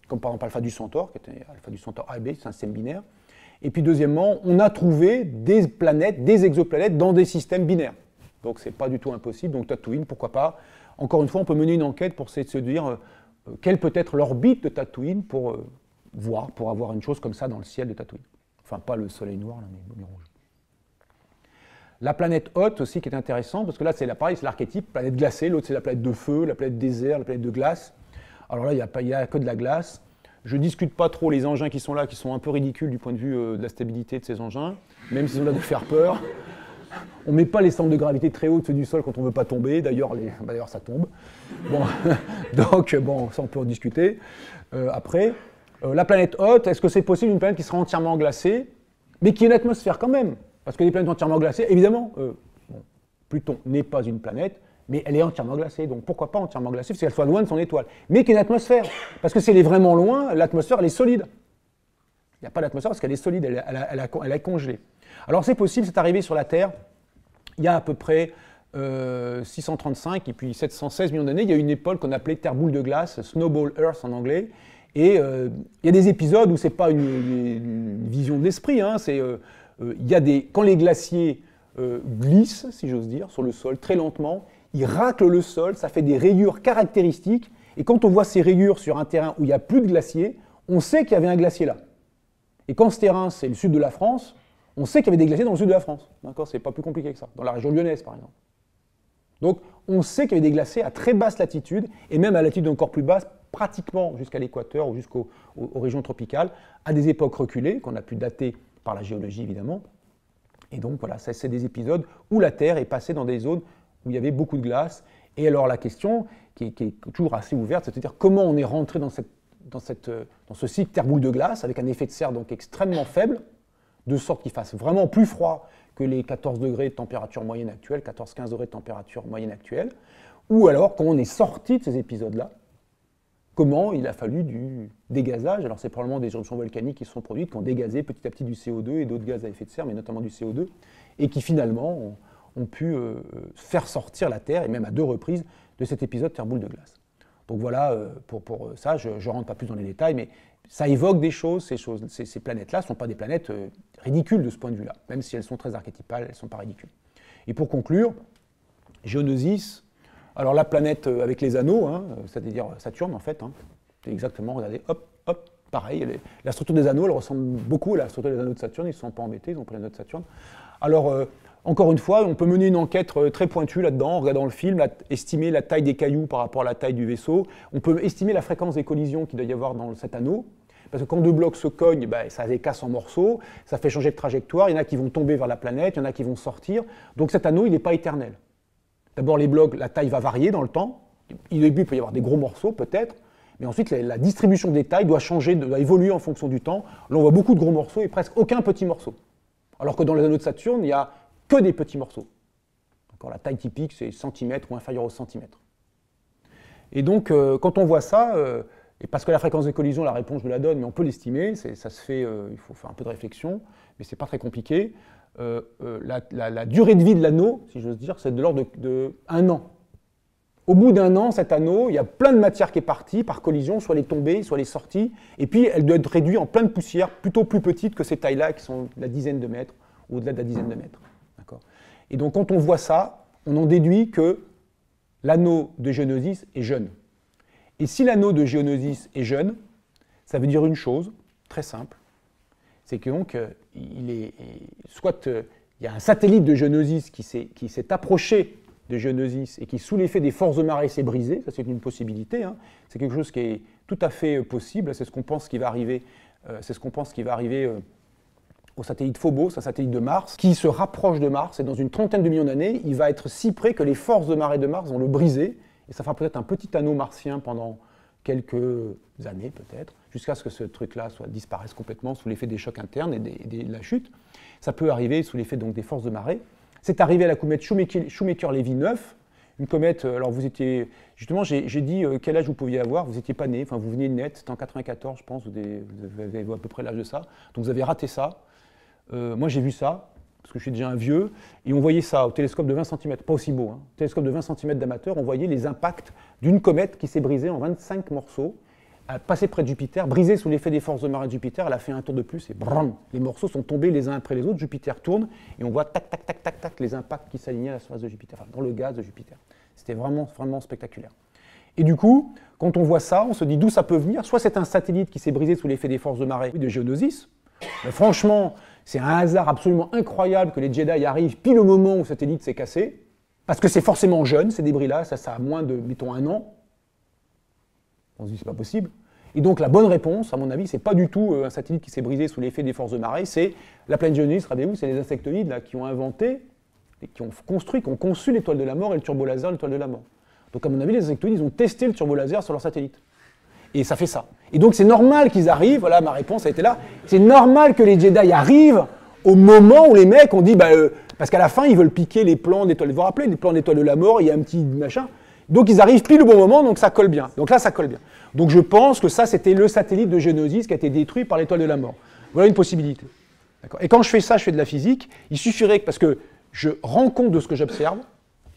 comme par exemple Alpha du Centaure, qui était Alpha du Centaure AB, c'est un système binaire. Et puis deuxièmement, on a trouvé des planètes, des exoplanètes dans des systèmes binaires. Donc c'est pas du tout impossible. Donc Tatooine, pourquoi pas Encore une fois, on peut mener une enquête pour de se dire quelle peut être l'orbite de Tatooine pour voir, pour avoir une chose comme ça dans le ciel de Tatooine. Enfin, pas le soleil noir, là, mais, mais rouge. La planète haute aussi, qui est intéressante, parce que là, c'est l'appareil, c'est l'archétype, planète glacée, l'autre, c'est la planète de feu, la planète désert, la planète de glace. Alors là, il n'y a, que de la glace. Je ne discute pas trop les engins qui sont là, qui sont un peu ridicules du point de vue euh, de la stabilité de ces engins, même s'ils ont l'air de faire peur. On ne met pas les centres de gravité très ceux du sol quand on ne veut pas tomber. D'ailleurs, les... Bah, ça tombe. Donc, bon, ça, on peut en discuter euh, après. Euh, la planète haute, est-ce que c'est possible une planète qui sera entièrement glacée, mais qui ait une atmosphère quand même Parce que les planètes entièrement glacées, évidemment, euh, Pluton n'est pas une planète, mais elle est entièrement glacée. Donc pourquoi pas entièrement glacée, parce qu'elle soit loin de son étoile. Mais qui ait une atmosphère. Parce que si elle est vraiment loin, l'atmosphère, elle est solide. Il n'y a pas d'atmosphère parce qu'elle est solide, elle, est congelée. Alors c'est possible, c'est arrivé sur la Terre, il y a à peu près 635 euh, et puis 716 millions d'années, il y a une époque qu'on appelait Terre boule de glace, Snowball Earth en anglais, et euh, il y a des épisodes où ce n'est pas une, vision de l'esprit. Hein, c'est, euh, euh, y des, quand les glaciers glissent, si j'ose dire, sur le sol très lentement, ils raclent le sol, ça fait des rayures caractéristiques. Et quand on voit ces rayures sur un terrain où il n'y a plus de glaciers, on sait qu'il y avait un glacier là. Et quand ce terrain, c'est le sud de la France, on sait qu'il y avait des glaciers dans le sud de la France. D'accord C'est pas plus compliqué que ça. Dans la région lyonnaise, par exemple. Donc, on sait qu'il y avait des glaciers à très basse latitude, et même à latitude encore plus basse, pratiquement jusqu'à l'équateur ou jusqu'aux régions tropicales, à des époques reculées, qu'on a pu dater par la géologie évidemment. Et donc voilà, ça c'est des épisodes où la Terre est passée dans des zones où il y avait beaucoup de glace. Et alors la question, qui est, toujours assez ouverte, c'est-à-dire comment on est rentré dans, cette, dans, cette, dans ce cycle Terre-boule de glace, avec un effet de serre donc extrêmement faible, de sorte qu'il fasse vraiment plus froid que les 14 degrés de température moyenne actuelle, 14-15 degrés de température moyenne actuelle, ou alors quand on est sorti de ces épisodes-là, comment il a fallu du dégazage. Alors c'est probablement des éruptions volcaniques qui sont produites, qui ont dégazé petit à petit du CO2 et d'autres gaz à effet de serre, mais notamment du CO2, et qui finalement ont, pu euh, faire sortir la Terre, et même à deux reprises, de cet épisode Terre-Boule de glace. Donc voilà, euh, pour, ça, je ne rentre pas plus dans les détails, mais ça évoque des choses, ces, choses, ces, planètes-là ne sont pas des planètes euh, ridicules de ce point de vue-là, même si elles sont très archétypales, elles ne sont pas ridicules. Et pour conclure, Géonosis, alors la planète euh, avec les anneaux, hein, euh, c'est-à-dire euh, Saturne en fait, hein, c'est exactement, regardez, hop, hop, pareil. la structure des anneaux, elle ressemble beaucoup à la structure des anneaux de Saturne, ils ne sont pas embêtés, ils ont pris anneaux de Saturne. Alors, encore une fois, on peut mener une enquête très pointue là-dedans, en regardant le film, estimer la taille des cailloux par rapport à la taille du vaisseau, on peut estimer la fréquence des collisions qu'il doit y avoir dans cet anneau, parce que quand deux blocs se cognent, ben, ça les casse en morceaux, ça fait changer de trajectoire, il y en a qui vont tomber vers la planète, il y en a qui vont sortir. Donc cet anneau, il n'est pas éternel. D'abord, les blocs, la taille va varier dans le temps. Au début, il peut y avoir des gros morceaux, peut-être. Mais ensuite, la, distribution des tailles doit changer, doit évoluer en fonction du temps. Là, on voit beaucoup de gros morceaux et presque aucun petit morceau. Alors que dans les anneaux de Saturne, il n'y a que des petits morceaux. la taille typique, c'est centimètres ou inférieur au centimètres. Et donc, euh, quand on voit ça, euh, et parce que la fréquence des collisions, la réponse, je la donne, mais on peut l'estimer, ça se fait, euh, il faut faire un peu de réflexion, mais c'est pas très compliqué. Euh, euh, la, durée de vie de l'anneau, si j'ose dire, c'est de l'ordre de, an. Au bout d'un an, cet anneau, il y a plein de matière qui est partie par collision, soit elle est tombée, soit elle est sortie, et puis elle doit être réduite en plein de poussière, plutôt plus petite que ces tailles-là qui sont de la dizaine de mètres, ou au-delà de la dizaine de mètres. Et donc quand on voit ça, on en déduit que l'anneau de Géonosis est jeune. Et si l'anneau de Géonosis est jeune, ça veut dire une chose très simple, c'est que donc, euh, soit euh, il y a un satellite de génosis qui s'est approché de génosis et qui, sous l'effet des forces de marée, s'est brisé. Ça, c'est une possibilité. Hein. C'est quelque chose qui est tout à fait euh, possible. C'est ce qu'on pense qui va arriver. c'est ce qu'on pense qui va arriver. au satellite Phobos, un satellite de Mars, qui se rapproche de Mars, et dans une trentaine de millions d'années, il va être si près que les forces de marée de Mars vont le briser, et ça fera peut-être un petit anneau martien pendant quelques années peut-être, jusqu'à ce que ce truc-là soit, disparaisse complètement sous l'effet des chocs internes et, de la chute. Ça peut arriver sous l'effet donc des forces de marée. C'est arrivé à la comète Shoemaker-Levy 9, une comète, euh, alors vous étiez, justement, j'ai dit euh, quel âge vous pouviez avoir, vous n'étiez pas né, enfin vous veniez de naître, c'était en 94, je pense, vous avez, à peu près l'âge de ça, donc vous avez raté ça. Euh, moi j'ai vu ça, parce que je suis déjà un vieux, et on voyait ça au télescope de 20 cm, pas aussi beau, au hein. télescope de 20 cm d'amateur, on voyait les impacts d'une comète qui s'est brisée en 25 morceaux, a passé près de Jupiter, brisé sous l'effet des forces de marée de Jupiter, elle a fait un tour de plus et bram, les morceaux sont tombés les uns après les autres, Jupiter tourne et on voit tac tac tac tac tac les impacts qui s'alignaient à la surface de Jupiter, dans le gaz de Jupiter. C'était vraiment vraiment spectaculaire. Et du coup, quand on voit ça, on se dit d'où ça peut venir. Soit c'est un satellite qui s'est brisé sous l'effet des forces de marée de Géonosis. franchement, c'est un hasard absolument incroyable que les Jedi arrivent pile au moment où le satellite s'est cassé. Parce que c'est forcément jeune, ces débris-là, ça, ça a moins de, mettons, un an. On se dit, c'est pas possible. Et donc la bonne réponse, à mon avis, c'est pas du tout euh, un satellite qui s'est brisé sous l'effet des forces de marée, c'est la plaine jeunesse, rappelez-vous, c'est les insectoïdes là, qui ont inventé, et qui ont construit, qui ont conçu l'étoile de la mort et le laser l'étoile de la mort. Donc à mon avis, les insectoïdes, ils ont testé le laser sur leur satellite. Et ça fait ça. Et donc c'est normal qu'ils arrivent, voilà ma réponse a été là, c'est normal que les Jedi arrivent au moment où les mecs ont dit, bah, euh, parce qu'à la fin, ils veulent piquer les plans d'étoile, vous vous rappelez, les plans d'étoile de la mort, il y a un petit machin. Donc ils arrivent pile au bon moment, donc ça colle bien. Donc là, ça colle bien. Donc je pense que ça, c'était le satellite de génosis qui a été détruit par l'étoile de la mort. Voilà une possibilité. Et quand je fais ça, je fais de la physique. Il suffirait que, parce que je rends compte de ce que j'observe,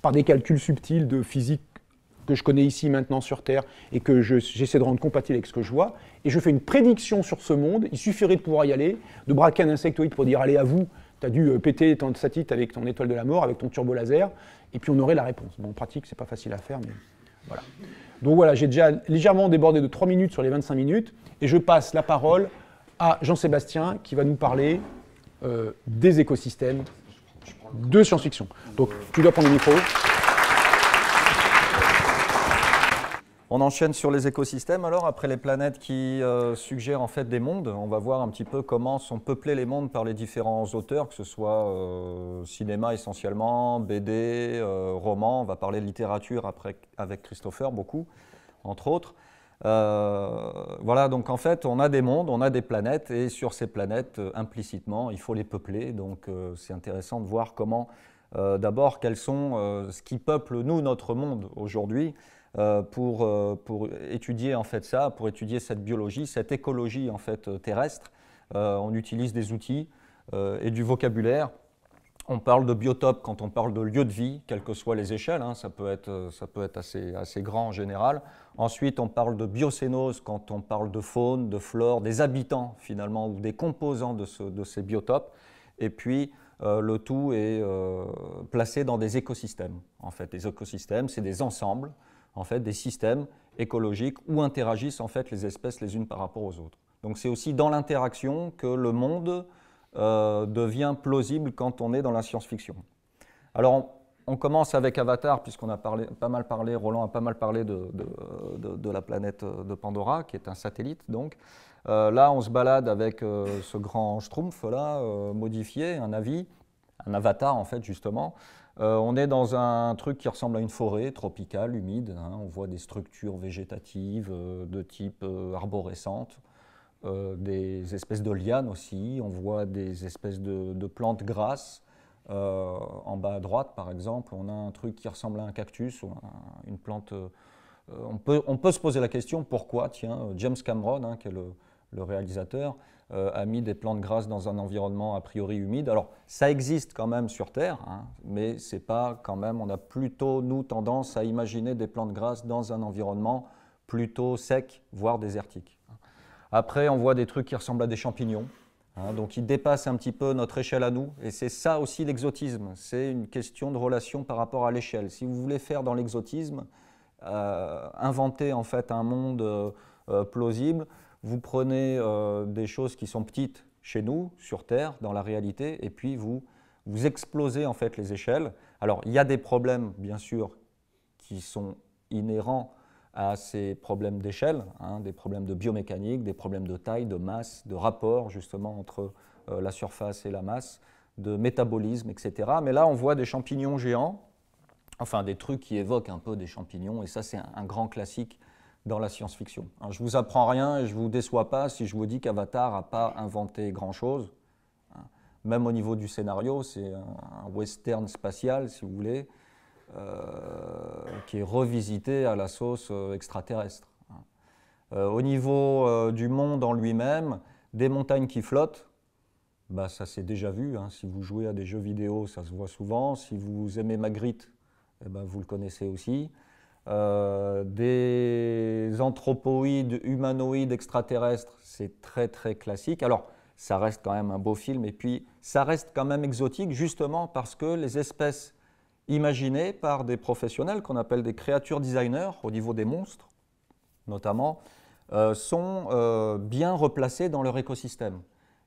par des calculs subtils de physique que je connais ici maintenant sur Terre et que j'essaie de rendre compatible avec ce que je vois, et je fais une prédiction sur ce monde, il suffirait de pouvoir y aller, de braquer un insectoïde pour dire allez à vous, tu as dû euh, péter ton satellite avec ton étoile de la mort, avec ton turbo laser, et puis on aurait la réponse. Bon, en pratique, c'est pas facile à faire, mais voilà. Donc voilà, j'ai déjà légèrement débordé de 3 minutes sur les 25 minutes, et je passe la parole à Jean-Sébastien qui va nous parler euh, des écosystèmes de science-fiction. Donc tu dois prendre le micro. On enchaîne sur les écosystèmes alors, après les planètes qui euh, suggèrent en fait des mondes. On va voir un petit peu comment sont peuplés les mondes par les différents auteurs, que ce soit euh, cinéma essentiellement, BD, romans. Euh, roman. On va parler de littérature après, avec Christopher beaucoup, entre autres. voilà, donc en fait, on a des mondes, on a des planètes, et sur ces planètes, implicitement, il faut les peupler. Donc c'est intéressant de voir comment, d'abord, quels sont ce qui peuple, nous, notre monde aujourd'hui. Euh, euh, pour, étudier en fait ça, pour étudier cette biologie, cette écologie en fait euh, terrestre. on utilise des outils et du vocabulaire. On parle de biotope quand on parle de lieu de vie, quelles que soient les échelles, hein, ça peut être, ça peut être assez, assez grand en général. Ensuite, on parle de biocénose quand on parle de faune, de flore, des habitants finalement, ou des composants de, de ces biotopes. Et puis, le tout est placé dans des écosystèmes. En fait, les écosystèmes, c'est des ensembles en fait, des systèmes écologiques où interagissent en fait, les espèces les unes par rapport aux autres. Donc c'est aussi dans l'interaction que le monde euh, devient plausible quand on est dans la science-fiction. Alors on, commence avec Avatar, puisqu'on a pas mal parlé, Roland a pas mal parlé de, la planète de Pandora, qui est un satellite donc. Euh, là, on se balade avec euh, ce grand schtroumpf là, modifié, un avis, un avatar en fait justement, euh, on est dans un truc qui ressemble à une forêt tropicale, humide. Hein. On voit des structures végétatives euh, de type euh, arborescente, euh, des espèces de lianes aussi. On voit des espèces de, plantes grasses. en bas à droite, par exemple, on a un truc qui ressemble à un cactus ou une plante. On peut, se poser la question pourquoi, tiens, James Cameron, hein, qui est le réalisateur, euh, a mis des plantes grasses dans un environnement a priori humide. Alors ça existe quand même sur Terre, hein, mais c'est pas quand même. On a plutôt nous tendance à imaginer des plantes grasses dans un environnement plutôt sec, voire désertique. Après, on voit des trucs qui ressemblent à des champignons. Hein, donc ils dépassent un petit peu notre échelle à nous. Et c'est ça aussi l'exotisme. C'est une question de relation par rapport à l'échelle. Si vous voulez faire dans l'exotisme, euh, inventer en fait un monde euh, plausible, vous prenez euh, des choses qui sont petites chez nous, sur Terre, dans la réalité, et puis vous, explosez en fait les échelles. Alors, il y a des problèmes, bien sûr, qui sont inhérents à ces problèmes d'échelle, hein, des problèmes de biomécanique, des problèmes de taille, de masse, de rapport justement entre euh, la surface et la masse, de métabolisme, etc. Mais là, on voit des champignons géants, enfin des trucs qui évoquent un peu des champignons, et ça c'est un, grand classique dans la science-fiction. Hein, je vous apprends rien et je vous déçois pas si je vous dis qu'Avatar n'a pas inventé grand-chose. Hein, même au niveau du scénario, c'est un western spatial, si vous voulez, euh, qui est revisité à la sauce euh, extraterrestre. Hein. Euh, au niveau du monde en lui-même, des montagnes qui flottent, bah, ça s'est déjà vu. Si vous jouez à des jeux vidéo, ça se voit souvent. Si vous aimez Magritte, eh ben, vous le connaissez aussi. Euh, des anthropoïdes, humanoïdes, extraterrestres, c'est très très classique. Alors, ça reste quand même un beau film et puis ça reste quand même exotique justement parce que les espèces imaginées par des professionnels qu'on appelle des créatures designers au niveau des monstres notamment, euh, sont euh, bien replacées dans leur écosystème.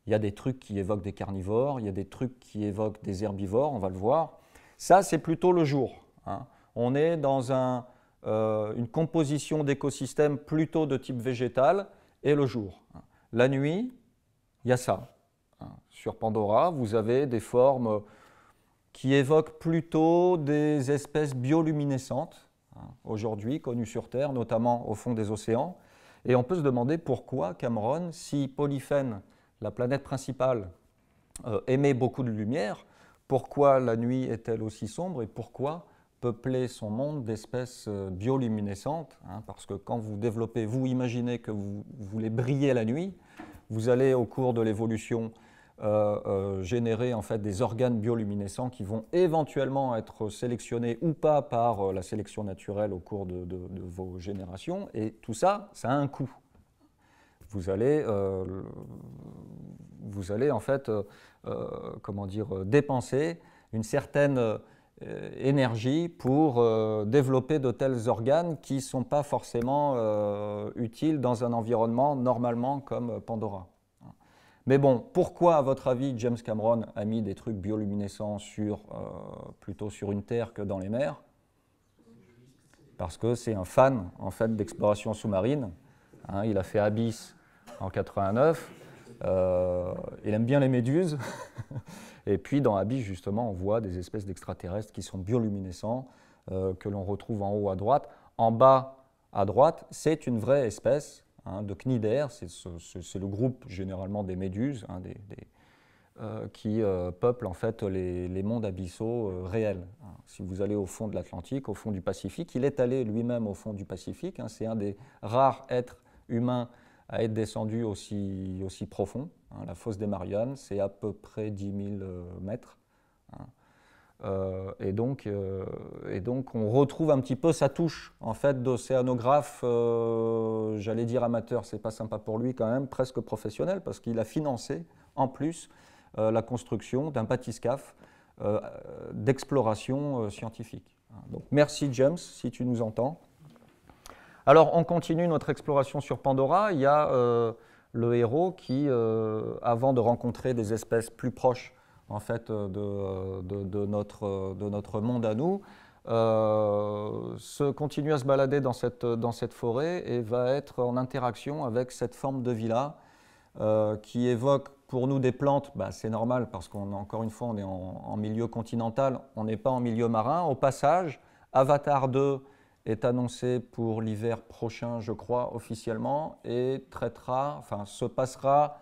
Il y a des trucs qui évoquent des carnivores, il y a des trucs qui évoquent des herbivores, on va le voir. Ça, c'est plutôt le jour. Hein. On est dans un, euh, une composition d'écosystèmes plutôt de type végétal et le jour. La nuit, il y a ça. Sur Pandora, vous avez des formes qui évoquent plutôt des espèces bioluminescentes, hein, aujourd'hui connues sur Terre, notamment au fond des océans. Et on peut se demander pourquoi Cameron, si Polyphène, la planète principale, euh, émet beaucoup de lumière, pourquoi la nuit est-elle aussi sombre et pourquoi peupler son monde d'espèces euh, bioluminescentes, hein, parce que quand vous développez, vous imaginez que vous voulez briller la nuit, vous allez au cours de l'évolution euh, euh, générer en fait des organes bioluminescents qui vont éventuellement être sélectionnés ou pas par la sélection naturelle au cours de, vos générations. Et tout ça, ça a un coût. Vous allez, vous allez en fait, comment dire, dépenser une certaine euh, énergie pour euh, développer de tels organes qui ne sont pas forcément euh, utiles dans un environnement normalement comme Pandora. Mais bon, pourquoi, à votre avis, James Cameron a mis des trucs bioluminescents sur, plutôt sur une Terre que dans les mers Parce que c'est un fan, en fait, d'exploration sous-marine. Hein. il a fait Abyss en 89. Euh, il aime bien les méduses. et puis dans abyss justement, on voit des espèces d'extraterrestres qui sont bioluminescents, euh, que l'on retrouve en haut à droite. En bas à droite, c'est une vraie espèce hein, de cnidaire, c'est le groupe généralement des méduses, hein, euh, qui peuplent en fait les, mondes abyssaux réels. Hein, si vous allez au fond de l'Atlantique, au fond du Pacifique, il est allé lui-même au fond du Pacifique. c'est un des rares êtres humains à être descendu aussi, aussi profond. Hein. la fosse des Mariannes, c'est à peu près 10 000 euh, mètres. Hein. Euh, et, donc, euh, et donc, on retrouve un petit peu sa touche, en fait, d'océanographe, j'allais dire amateur, c'est pas sympa pour lui quand même, presque professionnel, parce qu'il a financé, en plus, la construction d'un bathyscaphe d'exploration scientifique. Hein. Donc, merci James, si tu nous entends. Alors, on continue notre exploration sur Pandora. Il y a euh, le héros qui, euh, avant de rencontrer des espèces plus proches en fait, euh, de, notre, monde à nous, se continue à se balader dans cette, forêt et va être en interaction avec cette forme de villa qui évoque pour nous des plantes, bah, c'est normal parce qu'on encore une fois on est en, en milieu continental, on n'est pas en milieu marin. Au passage, Avatar 2 est annoncé pour l'hiver prochain, je crois, officiellement, et traitera, enfin, se passera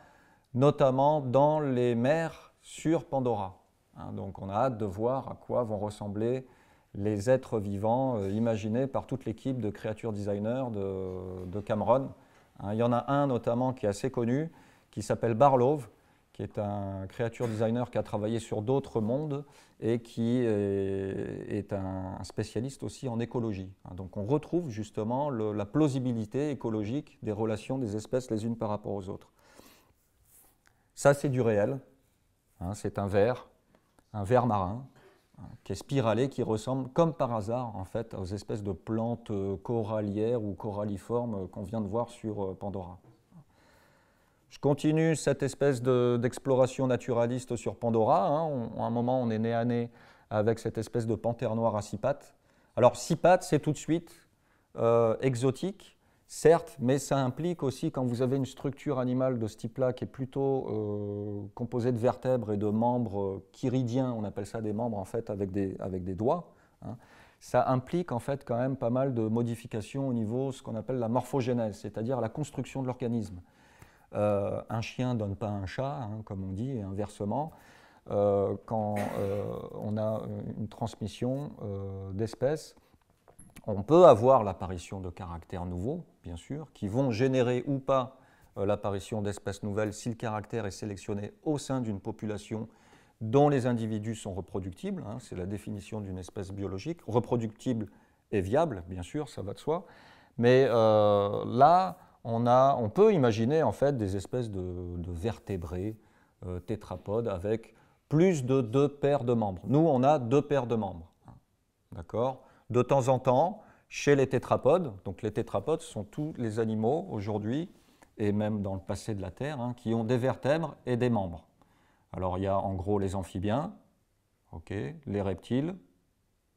notamment dans les mers sur Pandora. Hein, donc on a hâte de voir à quoi vont ressembler les êtres vivants euh, imaginés par toute l'équipe de créatures designers de, Cameron. Hein, il y en a un notamment qui est assez connu, qui s'appelle Barlow est un créature designer qui a travaillé sur d'autres mondes et qui est, un spécialiste aussi en écologie. Hein, donc on retrouve justement la plausibilité écologique des relations des espèces les unes par rapport aux autres. Ça, c'est du réel. Hein, c'est un ver, un ver marin, hein, qui est spiralé, qui ressemble, comme par hasard, en fait, aux espèces de plantes euh, corallières ou coralliformes euh, qu'on vient de voir sur euh, Pandora. Je continue cette espèce d'exploration naturaliste sur Pandora. Hein. à un moment, on est né à nez avec cette espèce de panthère noire à six pattes. Alors, six pattes, c'est tout de suite euh, exotique, certes, mais ça implique aussi, quand vous avez une structure animale de ce type-là, qui est plutôt euh, composée de vertèbres et de membres euh, chiridiens, on appelle ça des membres en fait avec des, avec des doigts, hein, ça implique en fait quand même pas mal de modifications au niveau de ce qu'on appelle la morphogénèse, c'est-à-dire la construction de l'organisme. Euh, un chien donne pas un chat, hein, comme on dit, et inversement. Euh, quand euh, on a une transmission d'espèces, on peut avoir l'apparition de caractères nouveaux, bien sûr, qui vont générer ou pas l'apparition d'espèces nouvelles si le caractère est sélectionné au sein d'une population dont les individus sont reproductibles, hein, c'est la définition d'une espèce biologique, reproductible et viable, bien sûr, ça va de soi, mais là, on, peut imaginer en fait des espèces de, vertébrés euh, tétrapodes avec plus de deux paires de membres. Nous, on a deux paires de membres. Hein. D'accord De temps en temps, chez les tétrapodes, donc les tétrapodes sont tous les animaux aujourd'hui, et même dans le passé de la Terre, hein, qui ont des vertèbres et des membres. Alors il y a en gros les amphibiens, les reptiles,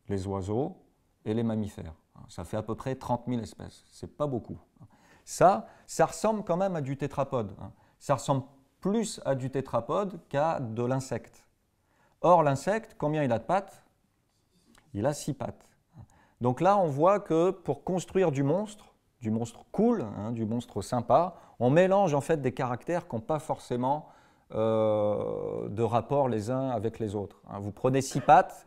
les oiseaux et les mammifères. Hein. Ça fait à peu près 30 000 espèces, c'est pas beaucoup. Ça, ça ressemble quand même à du tétrapode. Hein. Ça ressemble plus à du tétrapode qu'à de l'insecte. Or, l'insecte, combien il a de pattes Il a six pattes. Hein. Donc là, on voit que pour construire du monstre, du monstre cool, hein, du monstre sympa, on mélange en fait des caractères qui n'ont pas forcément euh, de rapport les uns avec les autres. Vous prenez six pattes,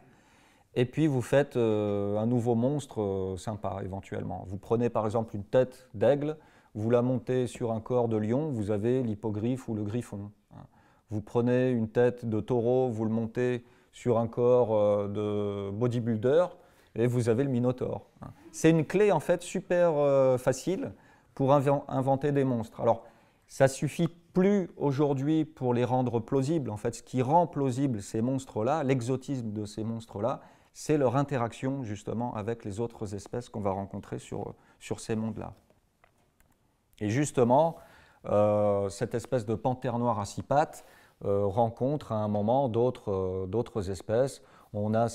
et puis vous faites euh, un nouveau monstre euh, sympa éventuellement. Vous prenez par exemple une tête d'aigle, vous la montez sur un corps de lion, vous avez l'hippogriffe ou le griffon. Vous prenez une tête de taureau, vous le montez sur un corps euh, de bodybuilder et vous avez le minotaure. C'est une clé en fait super facile pour inventer des monstres. Alors ça suffit plus aujourd'hui pour les rendre plausibles. En fait, ce qui rend plausible ces monstres-là, l'exotisme de ces monstres-là, c'est leur interaction justement avec les autres espèces qu'on va rencontrer sur, ces mondes-là. Et justement, euh, cette espèce de panthère noire à six pattes euh, rencontre à un moment d'autres euh, espèces. On a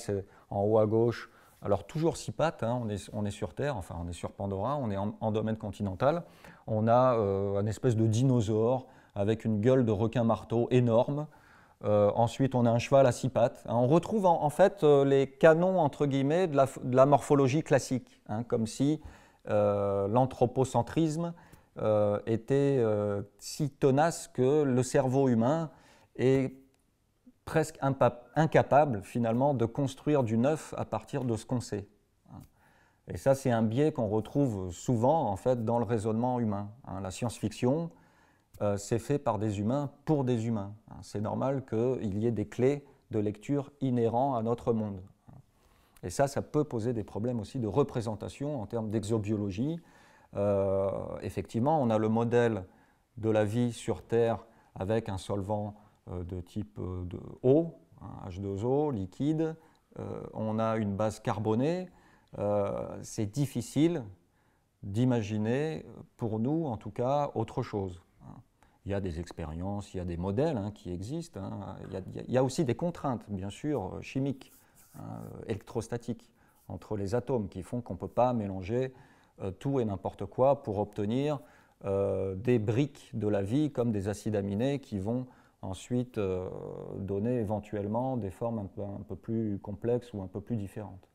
en haut à gauche, alors toujours six pattes, hein, on, est, sur Terre, enfin on est sur Pandora, on est en, domaine continental. On a une espèce de dinosaure avec une gueule de requin-marteau énorme euh, ensuite, on a un cheval à six pattes. Hein. on retrouve en, fait euh, les canons entre guillemets de la, morphologie classique, hein, comme si euh, l'anthropocentrisme était si tenace que le cerveau humain est presque incapable finalement de construire du neuf à partir de ce qu'on sait. Hein. Et ça, c'est un biais qu'on retrouve souvent en fait dans le raisonnement humain. la science-fiction euh, c'est fait par des humains pour des humains. Hein, c'est normal qu'il y ait des clés de lecture inhérentes à notre monde. Et ça, ça peut poser des problèmes aussi de représentation en termes d'exobiologie. Euh, effectivement, on a le modèle de la vie sur Terre avec un solvant euh, de type de eau, H2O, hein, liquide. on a une base carbonée. c'est difficile d'imaginer, pour nous en tout cas, autre chose. Il y a des expériences, il y a des modèles hein, qui existent. Hein. Il, y a, aussi des contraintes, bien sûr, euh, chimiques, hein, euh, électrostatiques, entre les atomes qui font qu'on ne peut pas mélanger euh, tout et n'importe quoi pour obtenir des briques de la vie comme des acides aminés qui vont ensuite donner éventuellement des formes un peu plus complexes ou un peu plus différentes.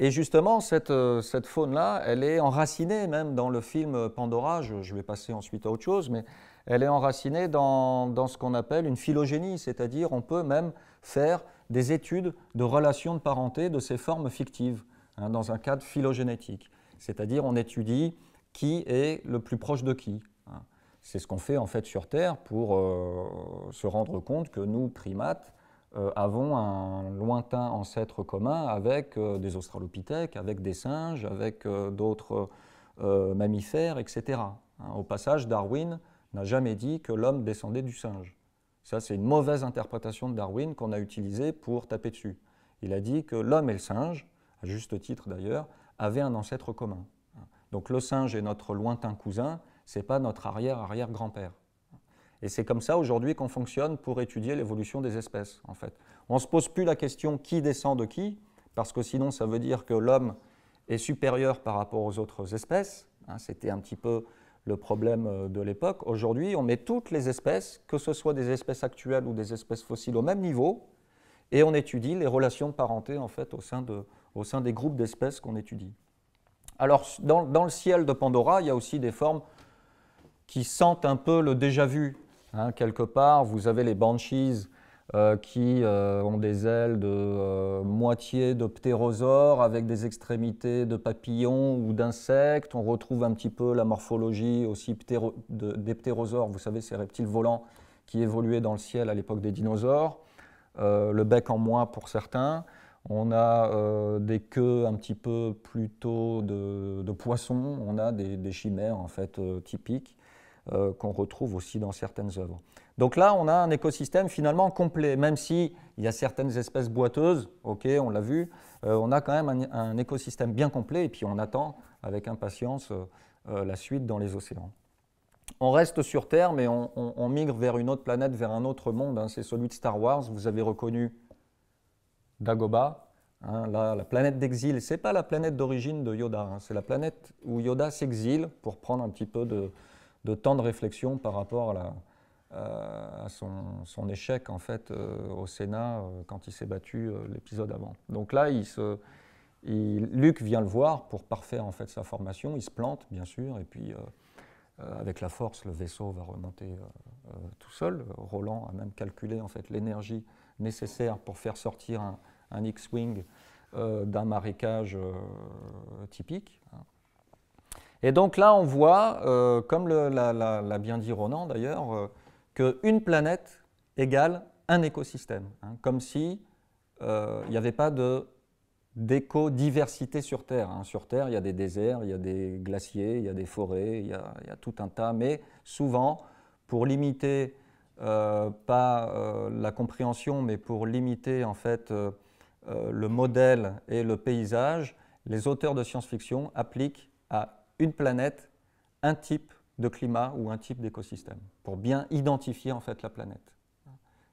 Et justement, euh, cette, faune-là, elle est enracinée même dans le film Pandora, je, vais passer ensuite à autre chose, mais elle est enracinée dans, ce qu'on appelle une phylogénie, c'est-à-dire on peut même faire des études de relations de parenté de ces formes fictives, hein, dans un cadre phylogénétique. C'est-à-dire on étudie qui est le plus proche de qui. Hein. C'est ce qu'on fait en fait sur Terre pour euh, se rendre compte que nous, primates, euh, avons un lointain ancêtre commun avec euh, des australopithèques, avec des singes, avec euh, d'autres mammifères, etc. Hein, au passage, Darwin n'a jamais dit que l'homme descendait du singe. Ça, c'est une mauvaise interprétation de Darwin qu'on a utilisée pour taper dessus. Il a dit que l'homme et le singe, à juste titre d'ailleurs, avaient un ancêtre commun. Hein. Donc le singe est notre lointain cousin, c'est pas notre arrière-arrière-grand-père. Et c'est comme ça aujourd'hui qu'on fonctionne pour étudier l'évolution des espèces, en fait. On ne se pose plus la question qui descend de qui, parce que sinon ça veut dire que l'homme est supérieur par rapport aux autres espèces. Hein, c'était un petit peu le problème euh, de l'époque. Aujourd'hui, on met toutes les espèces, que ce soit des espèces actuelles ou des espèces fossiles, au même niveau, et on étudie les relations de parenté en fait au sein, de, au sein des groupes d'espèces qu'on étudie. Alors, dans, dans, le ciel de Pandora, il y a aussi des formes qui sentent un peu le déjà vu Hein, quelque part, vous avez les banshees euh, qui euh, ont des ailes de euh, moitié de ptérosaures avec des extrémités de papillons ou d'insectes. On retrouve un petit peu la morphologie aussi des ptérosaures, vous savez, ces reptiles volants qui évoluaient dans le ciel à l'époque des dinosaures. le bec en moins pour certains. On a des queues un petit peu plutôt de, poissons, on a des, chimères en fait typiques. Euh, qu'on retrouve aussi dans certaines œuvres. Donc là, on a un écosystème finalement complet, même s'il il y a certaines espèces boiteuses, ok, on l'a vu, euh, on a quand même un, écosystème bien complet et puis on attend avec impatience euh, la suite dans les océans. On reste sur Terre, mais on, migre vers une autre planète, vers un autre monde. Hein. C'est celui de Star Wars. Vous avez reconnu Dagobah, hein. la planète d'exil, ce n'est pas la planète d'origine de Yoda, hein. c'est la planète où Yoda s'exile pour prendre un petit peu de, de temps de réflexion par rapport à, euh, son, échec en fait euh, au Sénat euh, quand il s'est battu l'épisode avant. Donc là, il se, Luc vient le voir pour parfaire en fait sa formation. Il se plante bien sûr et puis avec la force, le vaisseau va remonter tout seul. Roland a même calculé en fait l'énergie nécessaire pour faire sortir un X-wing d'un marécage typique. Et donc là, on voit, euh, comme l'a bien dit Ronan d'ailleurs, euh, qu'une planète égale un écosystème, hein, comme si euh, il n'y avait pas d'éco-diversité sur Terre. Hein. Sur Terre, il y a des déserts, il y a des glaciers, il y a des forêts, il y, y, a tout un tas, mais souvent, pour limiter, pas la compréhension, mais pour limiter en fait le modèle et le paysage, les auteurs de science-fiction appliquent à une planète, un type de climat ou un type d'écosystème, pour bien identifier en fait la planète.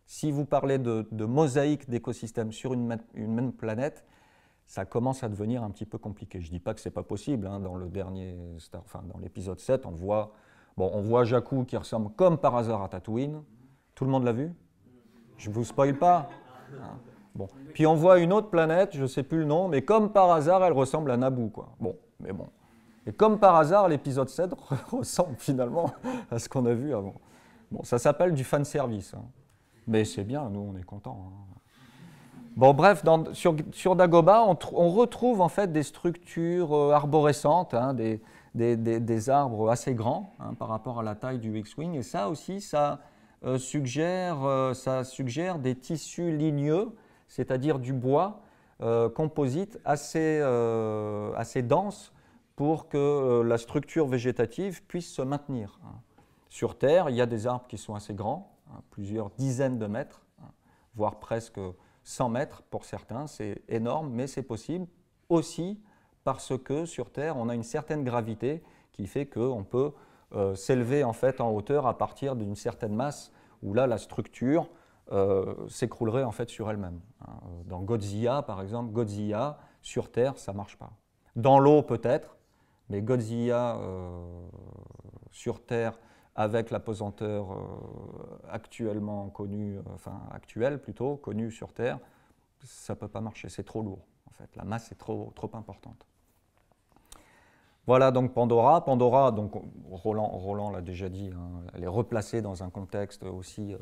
Si vous parlez de, mosaïque d'écosystèmes sur une, même planète, ça commence à devenir un petit peu compliqué. Je ne dis pas que ce n'est pas possible. Hein. dans le dernier, Star, enfin, dans l'épisode 7, on voit, bon, on voit Jakku qui ressemble comme par hasard à Tatooine. Tout le monde l'a vu Je ne vous spoil pas. Hein. Bon. Puis on voit une autre planète, je ne sais plus le nom, mais comme par hasard, elle ressemble à Naboo. Bon, mais bon. Et comme par hasard, l'épisode 7 ressemble finalement à ce qu'on a vu avant. Bon, ça s'appelle du fan service. Hein. Mais c'est bien, nous, on est contents. Hein. Bon, bref, sur, sur, Dagoba, on, retrouve en fait des structures euh, arborescentes, hein, des, des, des, des, arbres assez grands par rapport à la taille du X-Wing. Et ça aussi, ça, euh, suggère, euh, ça suggère des tissus ligneux, c'est-à-dire du bois composite assez, assez dense pour que euh, la structure végétative puisse se maintenir. Hein. Sur Terre, il y a des arbres qui sont assez grands, hein, plusieurs dizaines de mètres, hein, voire presque 100 mètres pour certains. C'est énorme, mais c'est possible aussi parce que sur Terre, on a une certaine gravité qui fait qu'on peut euh, s'élever en fait en hauteur à partir d'une certaine masse où là, la structure euh, s'écroulerait en fait sur elle-même. Dans Godzilla, par exemple, Godzilla, sur Terre, ça ne marche pas. Dans l'eau, peut-être, mais Godzilla euh, sur Terre avec la pesanteur euh, actuellement connue, euh, enfin actuelle plutôt, connue sur Terre, ça ne peut pas marcher, c'est trop lourd en fait, la masse est trop, importante. Voilà donc Pandora. Pandora, donc Roland, l'a déjà dit, hein, elle est replacée dans un contexte aussi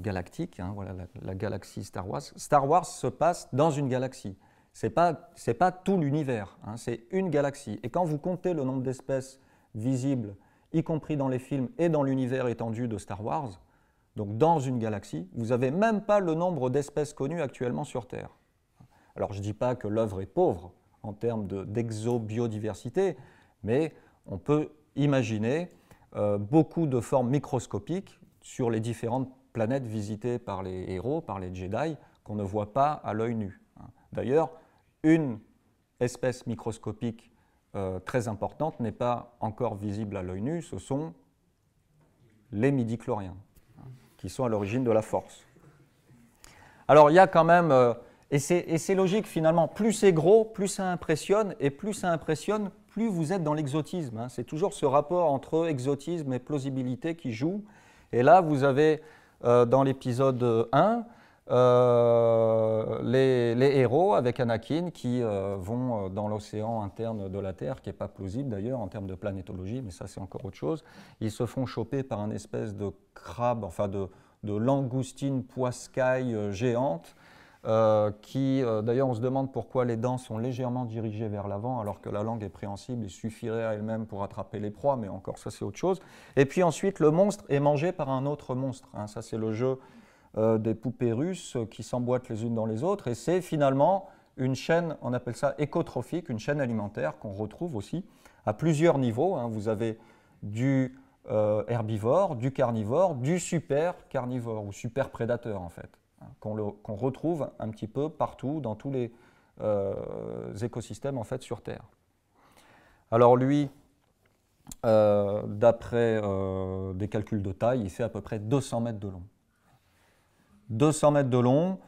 galactique. Hein. la, galaxie Star Wars. Star Wars se passe dans une galaxie. Ce n'est pas, tout l'univers, hein, c'est une galaxie. Et quand vous comptez le nombre d'espèces visibles, y compris dans les films et dans l'univers étendu de Star Wars, donc dans une galaxie, vous n'avez même pas le nombre d'espèces connues actuellement sur Terre. Alors je ne dis pas que l'œuvre est pauvre en termes d'exobiodiversité, mais on peut imaginer euh, beaucoup de formes microscopiques sur les différentes planètes visitées par les héros, par les Jedi, qu'on ne voit pas à l'œil nu. Hein. D'ailleurs, une espèce microscopique euh, très importante n'est pas encore visible à l'œil nu, ce sont les midichloriens, hein, qui sont à l'origine de la force. Alors il y a quand même, euh, et c'est logique finalement, plus c'est gros, plus ça impressionne, et plus ça impressionne, plus vous êtes dans l'exotisme. Hein. C'est toujours ce rapport entre exotisme et plausibilité qui joue. Et là, vous avez euh, dans l'épisode 1, euh, les, héros avec Anakin qui euh, vont euh, dans l'océan interne de la Terre, qui n'est pas plausible d'ailleurs en termes de planétologie, mais ça c'est encore autre chose. Ils se font choper par un espèce de crabe, enfin de, langoustine poiscaille géante. qui, d'ailleurs, on se demande pourquoi les dents sont légèrement dirigées vers l'avant, alors que la langue est préhensible et suffirait à elle-même pour attraper les proies, mais encore, ça c'est autre chose. Et puis ensuite, le monstre est mangé par un autre monstre. Hein. ça, c'est le jeu euh, des poupées russes qui s'emboîtent les unes dans les autres. Et c'est finalement une chaîne, on appelle ça écotrophique, une chaîne alimentaire qu'on retrouve aussi à plusieurs niveaux. Hein. Vous avez du euh, herbivore, du carnivore, du super carnivore ou super prédateur en fait, hein, qu'on retrouve un petit peu partout dans tous les euh, écosystèmes en fait sur Terre. Alors lui, d'après des calculs de taille, il fait à peu près 200 mètres de long. 200 mètres de long.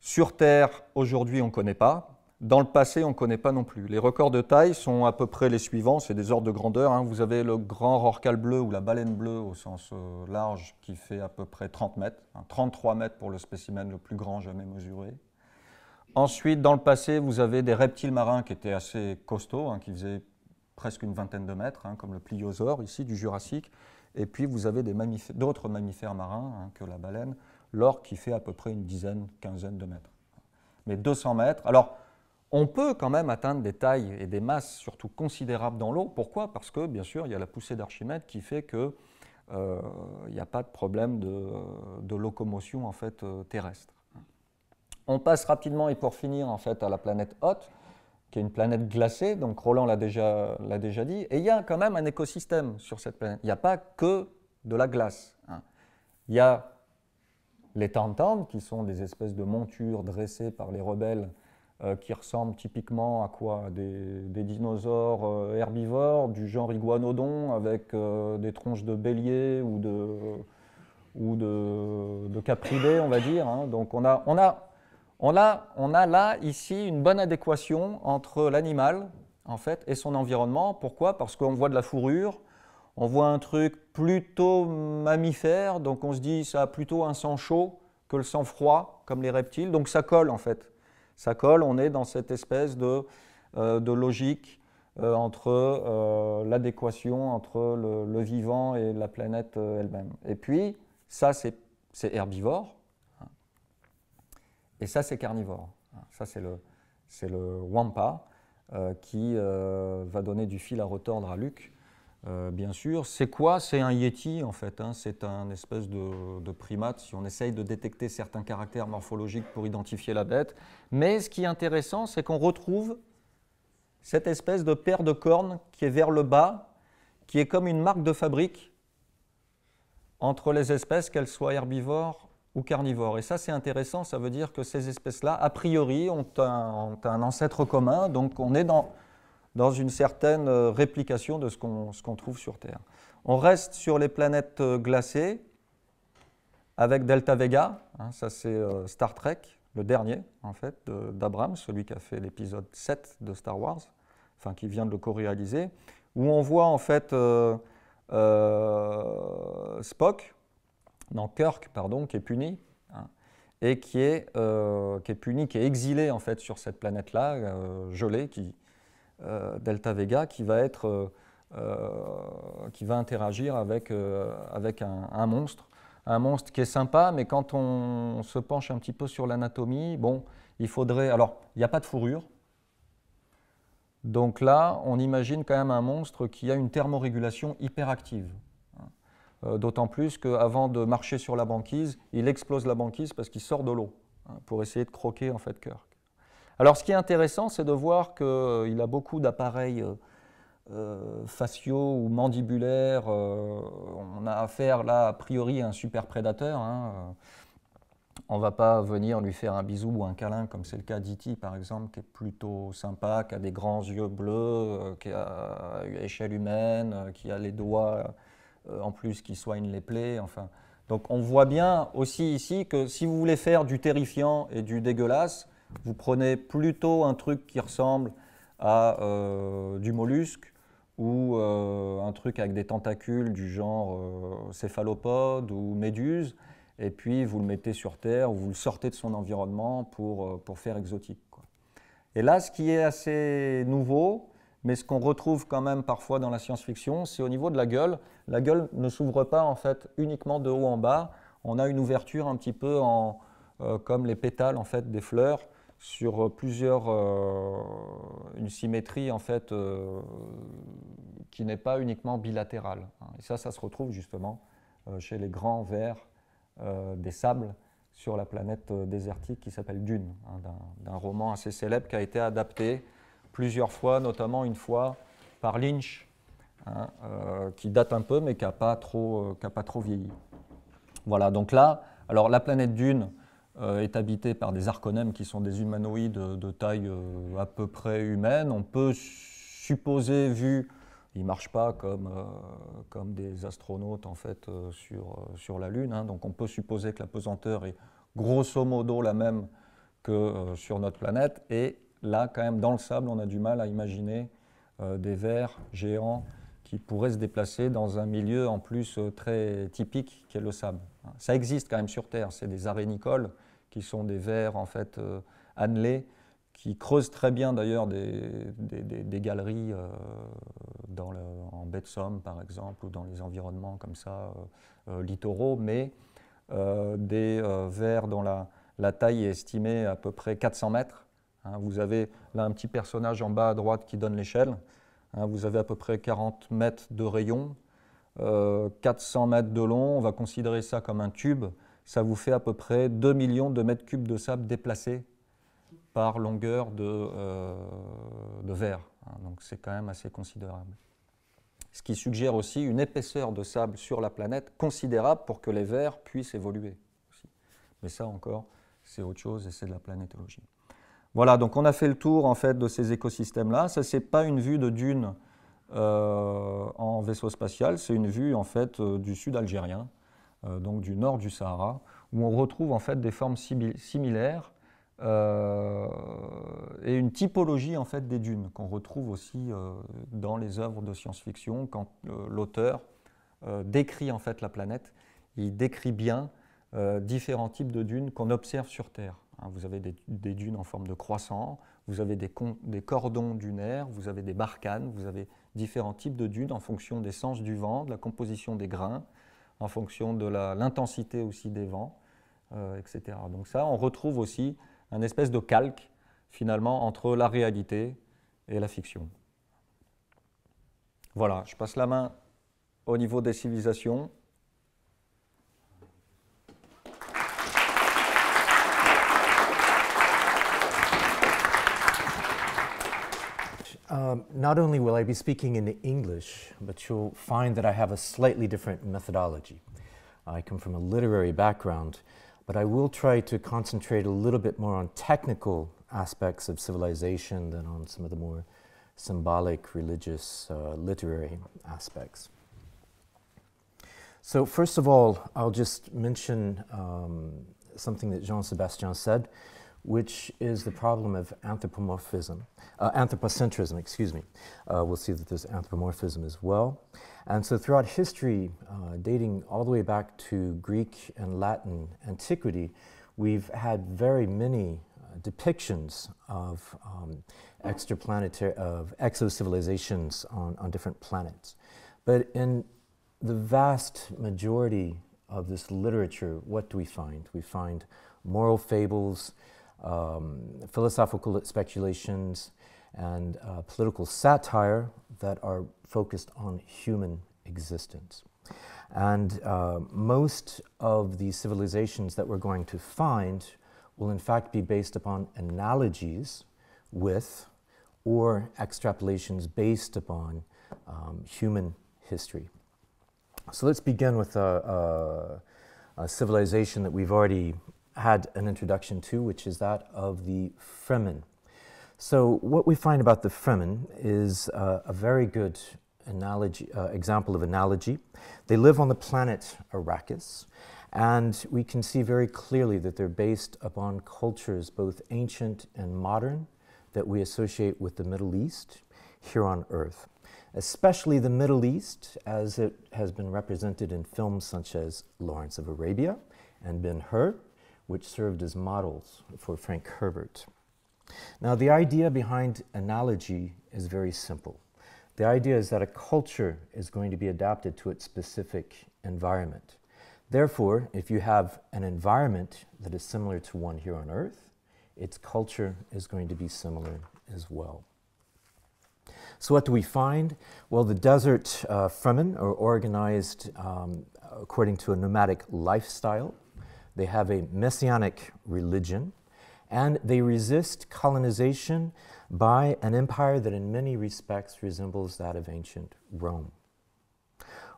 Sur Terre, aujourd'hui, on ne connaît pas. Dans le passé, on ne connaît pas non plus. Les records de taille sont à peu près les suivants, c'est des ordres de grandeur. Hein. Vous avez le grand rorcal bleu ou la baleine bleue au sens euh, large qui fait à peu près 30 mètres, 33 hein, mètres pour le spécimen le plus grand jamais mesuré. Ensuite, dans le passé, vous avez des reptiles marins qui étaient assez costauds, hein, qui faisaient presque une vingtaine de mètres, comme le pliosaure ici du Jurassique. Et puis vous avez d'autres mammifères marins que la baleine, l'or qui fait à peu près une dizaine, quinzaine de mètres. Mais 200 mètres. Alors, on peut quand même atteindre des tailles et des masses surtout considérables dans l'eau. Pourquoi Parce que, bien sûr, il y a la poussée d'Archimède qui fait que euh, il n'y a pas de problème de, locomotion en fait euh, terrestre. On passe rapidement et pour finir en fait à la planète Hoth, qui est une planète glacée. Donc Roland l'a déjà, déjà dit. Et il y a quand même un écosystème sur cette planète. Il n'y a pas que de la glace. Hein. Il y a les tantans, qui sont des espèces de montures dressées par les rebelles euh, qui ressemblent typiquement à quoi des, dinosaures euh, herbivores du genre iguanodon avec euh, des tronches de bélier ou de, ou de, on va dire. Hein. Donc on a, on, a, on, on a là, ici, une bonne adéquation entre l'animal en fait, et son environnement. Pourquoi Parce qu'on voit de la fourrure, on voit un truc plutôt mammifère, donc on se dit ça a plutôt un sang chaud que le sang froid, comme les reptiles. Donc ça colle en fait. Ça colle, on est dans cette espèce de, euh, logique euh, entre euh, l'adéquation entre le, vivant et la planète elle-même. Et puis, ça c'est herbivore, hein. et ça c'est carnivore. Hein. Ça c'est le, le wampa qui va donner du fil à retordre à Luc euh, bien sûr. C'est quoi C'est un Yeti, en fait. Hein. C'est un espèce de, primate. Si on essaye de détecter certains caractères morphologiques pour identifier la bête. Mais ce qui est intéressant, c'est qu'on retrouve cette espèce de paire de cornes qui est vers le bas, qui est comme une marque de fabrique entre les espèces, qu'elles soient herbivores ou carnivores. Et ça, c'est intéressant. Ça veut dire que ces espèces-là, a priori, ont ont un ancêtre commun. Donc, on est dans dans une certaine euh, réplication de ce qu'on trouve sur Terre. On reste sur les planètes euh, glacées avec Delta Vega, hein, ça c'est euh, Star Trek, le dernier en fait d'Abraham, celui qui a fait l'épisode 7 de Star Wars, enfin qui vient de le co-réaliser, où on voit en fait Spock, non Kirk pardon, qui est puni hein, et qui est, qui est puni, qui exilé en fait sur cette planète là gelée, qui, euh, delta vega qui va être euh, euh, qui va interagir avec, avec un, monstre. Un monstre qui est sympa, mais quand on se penche un petit peu sur l'anatomie, bon, il faudrait. Alors, il n'y a pas de fourrure. Donc là, on imagine quand même un monstre qui a une thermorégulation hyperactive. D'autant plus qu'avant de marcher sur la banquise, il explose la banquise parce qu'il sort de l'eau hein, pour essayer de croquer en fait cœur. Alors ce qui est intéressant, c'est de voir qu'il a beaucoup d'appareils euh, euh, faciaux ou mandibulaires. Euh, on a affaire là, a priori, à un super prédateur. Hein. On ne va pas venir lui faire un bisou ou un câlin, comme c'est le cas d'Iti, par exemple, qui est plutôt sympa, qui a des grands yeux bleus, qui a une échelle humaine, qui a les doigts en plus qui soignent les plaies. Enfin. Donc on voit bien aussi ici que si vous voulez faire du terrifiant et du dégueulasse, vous prenez plutôt un truc qui ressemble à euh, du mollusque ou euh, un truc avec des tentacules du genre euh, céphalopode ou méduse, et puis vous le mettez sur Terre ou vous le sortez de son environnement pour, pour faire exotique. Et là, ce qui est assez nouveau, mais ce qu'on retrouve quand même parfois dans la science-fiction, c'est au niveau de la gueule. La gueule ne s'ouvre pas en fait uniquement de haut en bas. On a une ouverture un petit peu en, comme les pétales en fait des fleurs sur euh, plusieurs euh, une symétrie en fait euh, qui n'est pas uniquement bilatérale. Hein. Et ça, ça se retrouve justement chez les grands vers des sables sur la planète désertique qui s'appelle Dune, hein, d'un roman assez célèbre qui a été adapté plusieurs fois, notamment une fois par Lynch, hein, qui date un peu mais qui n'a pas, trop, qui a pas trop vieilli. Voilà, donc là, alors la planète Dune, euh, est habité par des arconèmes qui sont des humanoïdes de, taille euh, à peu près humaine. On peut supposer, vu ils ne marchent pas comme, euh, comme des astronautes en fait sur, sur la Lune. Hein. Donc on peut supposer que la pesanteur est grosso modo la même que sur notre planète. Et là, quand même, dans le sable, on a du mal à imaginer des vers géants qui pourraient se déplacer dans un milieu en plus très typique qui est le sable. Hein. Ça existe quand même sur Terre, c'est des arénicoles qui sont des vers en fait euh, annelés, qui creusent très bien d'ailleurs des, des, galeries euh, dans le, en baie de Somme par exemple, ou dans les environnements comme ça, euh, littoraux, mais des vers dont la, la taille est estimée à peu près 400 mètres. Hein. vous avez là un petit personnage en bas à droite qui donne l'échelle. Hein. vous avez à peu près 40 mètres de rayon, 400 mètres de long. On va considérer ça comme un tube ça vous fait à peu près 2 millions de mètres cubes de sable déplacés par longueur de, euh, de verre. Hein. Donc c'est quand même assez considérable. Ce qui suggère aussi une épaisseur de sable sur la planète considérable pour que les vers puissent évoluer. Mais ça encore, c'est autre chose et c'est de la planétologie. Voilà, donc on a fait le tour en fait de ces écosystèmes-là. Ça, ce n'est pas une vue de dunes euh, en vaisseau spatial, c'est une vue en fait euh, du sud algérien euh, donc du nord du Sahara, où on retrouve en fait des formes similaires euh, et une typologie en fait des dunes qu'on retrouve aussi euh, dans les œuvres de science-fiction quand l'auteur décrit en fait la planète. Il décrit bien différents types de dunes qu'on observe sur Terre. Hein. vous avez des, dunes en forme de croissant, vous avez des, des, cordons dunaires, vous avez des barcanes, vous avez différents types de dunes en fonction des sens du vent, de la composition des grains, en fonction de l'intensité aussi des vents, euh, etc. Donc ça, on retrouve aussi un espèce de calque finalement entre la réalité et la fiction. Voilà, je passe la main au niveau des civilisations. Um, not only will I be speaking in English, but you'll find that I have a slightly different methodology. I come from a literary background, but I will try to concentrate a little bit more on technical aspects of civilization than on some of the more symbolic, religious, uh, literary aspects. So, first of all, I'll just mention um, something that Jean Sebastian said which is the problem of anthropomorphism, uh, anthropocentrism, excuse me. Uh, we'll see that there's anthropomorphism as well. And so throughout history, uh, dating all the way back to Greek and Latin antiquity, we've had very many uh, depictions of um, extraplanetary, of exo-civilizations on, on different planets. But in the vast majority of this literature, what do we find? We find moral fables, um, philosophical speculations, and uh, political satire that are focused on human existence. And uh, most of the civilizations that we're going to find will, in fact, be based upon analogies with or extrapolations based upon um, human history. So let's begin with a, a, a civilization that we've already had an introduction to, which is that of the Fremen. So, what we find about the Fremen is uh, a very good analogy, uh, example of analogy. They live on the planet Arrakis, and we can see very clearly that they're based upon cultures both ancient and modern that we associate with the Middle East here on Earth, especially the Middle East as it has been represented in films such as Lawrence of Arabia and Ben Hur, which served as models for Frank Herbert. Now, the idea behind analogy is very simple. The idea is that a culture is going to be adapted to its specific environment. Therefore, if you have an environment that is similar to one here on Earth, its culture is going to be similar as well. So, what do we find? Well, the desert uh, Fremen are organized um, according to a nomadic lifestyle. They have a messianic religion, and they resist colonization by an empire that, in many respects, resembles that of ancient Rome.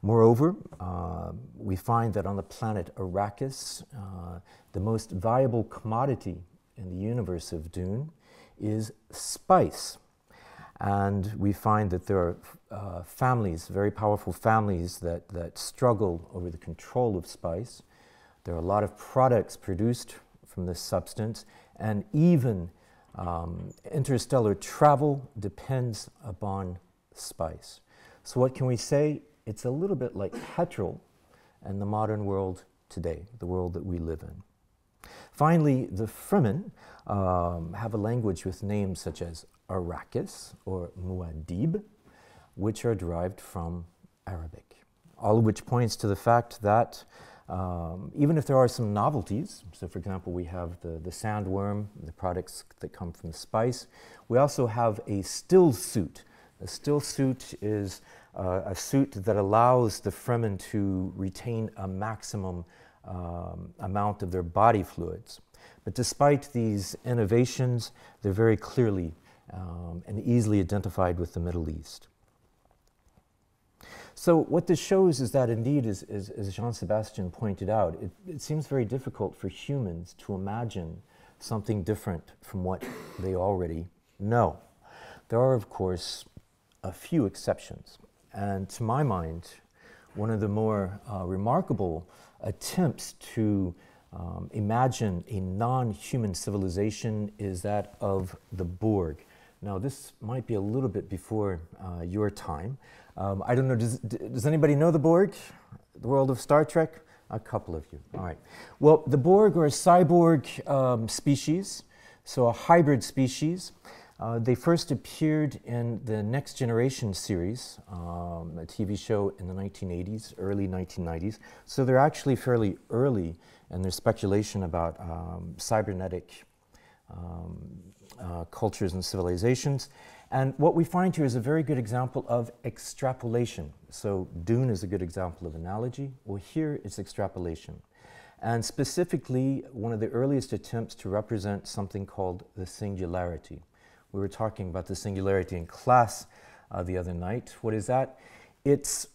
Moreover, uh, we find that on the planet Arrakis, uh, the most valuable commodity in the universe of Dune is spice. And we find that there are uh, families, very powerful families, that, that struggle over the control of spice. There are a lot of products produced from this substance, and even um, interstellar travel depends upon spice. So, what can we say? It's a little bit like petrol and the modern world today, the world that we live in. Finally, the Fremen um, have a language with names such as Arrakis or Muad'Dib, which are derived from Arabic, all of which points to the fact that um, even if there are some novelties, so for example, we have the, the sandworm, the products that come from the spice. We also have a still suit. A still suit is uh, a suit that allows the Fremen to retain a maximum um, amount of their body fluids. But despite these innovations, they're very clearly um, and easily identified with the Middle East. So what this shows is that indeed, as, as, as Jean-Sebastian pointed out, it, it seems very difficult for humans to imagine something different from what they already know. There are, of course, a few exceptions. And to my mind, one of the more uh, remarkable attempts to um, imagine a non human civilization is that of the Borg. Now, this might be a little bit before uh, your time, um, I don't know, does, does anybody know the Borg, the world of Star Trek? A couple of you, all right. Well, the Borg are a cyborg um, species, so a hybrid species. Uh, they first appeared in the Next Generation series, um, a TV show in the 1980s, early 1990s. So they're actually fairly early, and there's speculation about um, cybernetic um, uh, cultures and civilizations. And what we find here is a very good example of extrapolation. So Dune is a good example of analogy. Well, here it's extrapolation. And specifically, one of the earliest attempts to represent something called the singularity. We were talking about the singularity in class uh, the other night. What is that? It's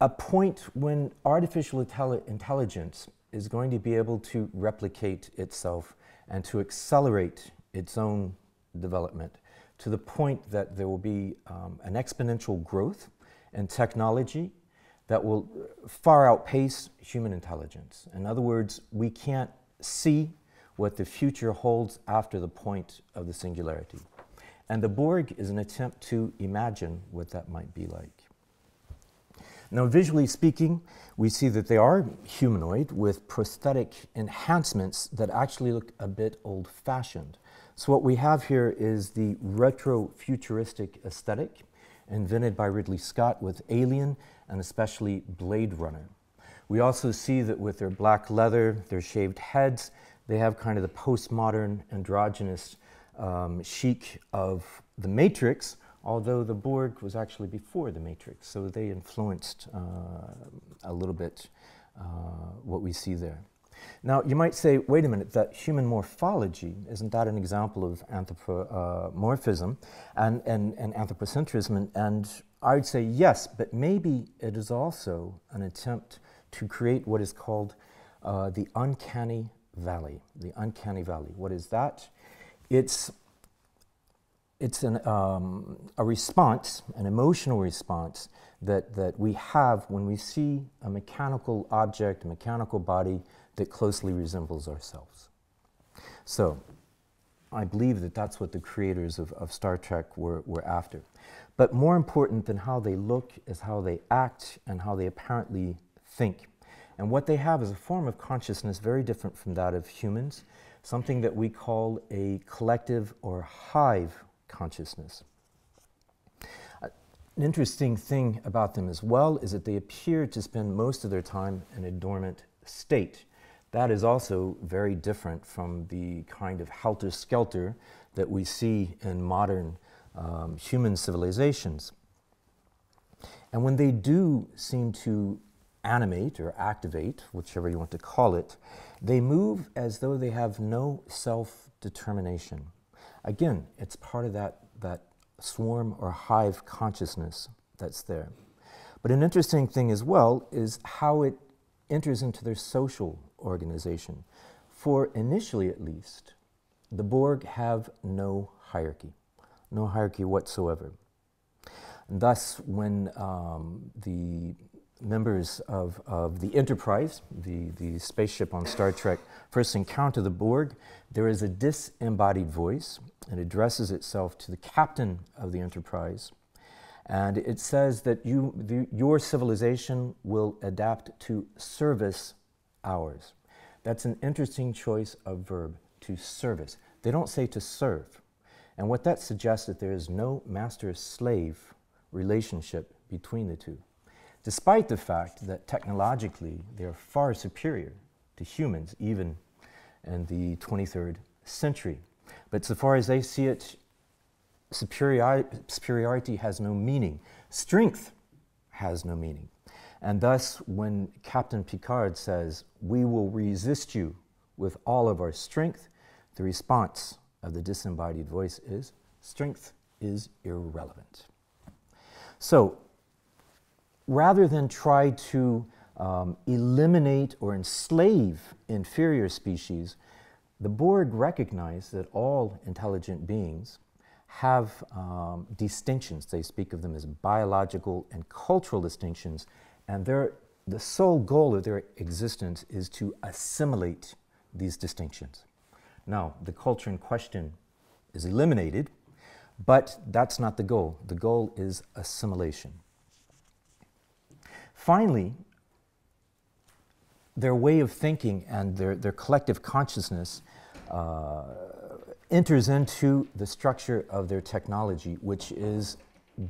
a point when artificial intelligence is going to be able to replicate itself and to accelerate its own development to the point that there will be um, an exponential growth in technology that will far outpace human intelligence. In other words, we can't see what the future holds after the point of the singularity. And the Borg is an attempt to imagine what that might be like. Now, visually speaking, we see that they are humanoid with prosthetic enhancements that actually look a bit old fashioned. So what we have here is the retrofuturistic aesthetic invented by Ridley Scott with Alien and especially Blade Runner. We also see that with their black leather, their shaved heads, they have kind of the postmodern androgynous um, chic of the Matrix, although the Borg was actually before the Matrix, so they influenced uh, a little bit uh, what we see there. Now, you might say, wait a minute, that human morphology, isn't that an example of anthropomorphism uh, and, and, and anthropocentrism? And, I would say yes, but maybe it is also an attempt to create what is called uh, the uncanny valley. The uncanny valley. What is that? It's it's an, um, a response, an emotional response that, that we have when we see a mechanical object, a mechanical body that closely resembles ourselves. So I believe that that's what the creators of, of Star Trek were, were after. But more important than how they look is how they act and how they apparently think. And what they have is a form of consciousness very different from that of humans, something that we call a collective or hive consciousness. an interesting thing about them as well is that they appear to spend most of their time in a dormant state that is also very different from the kind of helter skelter that we see in modern um, human civilizations. And when they do seem to animate or activate, whichever you want to call it, they move as though they have no self determination. Again, it's part of that, that swarm or hive consciousness that's there. But an interesting thing as well is how it enters into their social organization. For initially, at least, the Borg have no hierarchy, no hierarchy whatsoever. And thus, when um, the members of, of the Enterprise, the, the spaceship on Star Trek, first encounter the Borg, there is a disembodied voice and addresses itself to the captain of the Enterprise and it says that you, the, your civilization will adapt to service ours. That's an interesting choice of verb, to service. They don't say to serve. And what that suggests that there is no master slave relationship between the two, despite the fact that technologically they are far superior to humans, even in the 23rd century. But so far as they see it, superiority has no meaning. Strength has no meaning. And thus, when Captain Picard says, We will resist you with all of our strength, the response of the disembodied voice is, Strength is irrelevant. So, rather than try to um, eliminate or enslave inferior species, the Borg recognize that all intelligent beings have um, distinctions. They speak of them as biological and cultural distinctions, and their, the sole goal of their existence is to assimilate these distinctions. Now, the culture in question is eliminated, but that's not the goal. The goal is assimilation. Finally, their way of thinking and their, their collective consciousness uh, enters into the structure of their technology, which is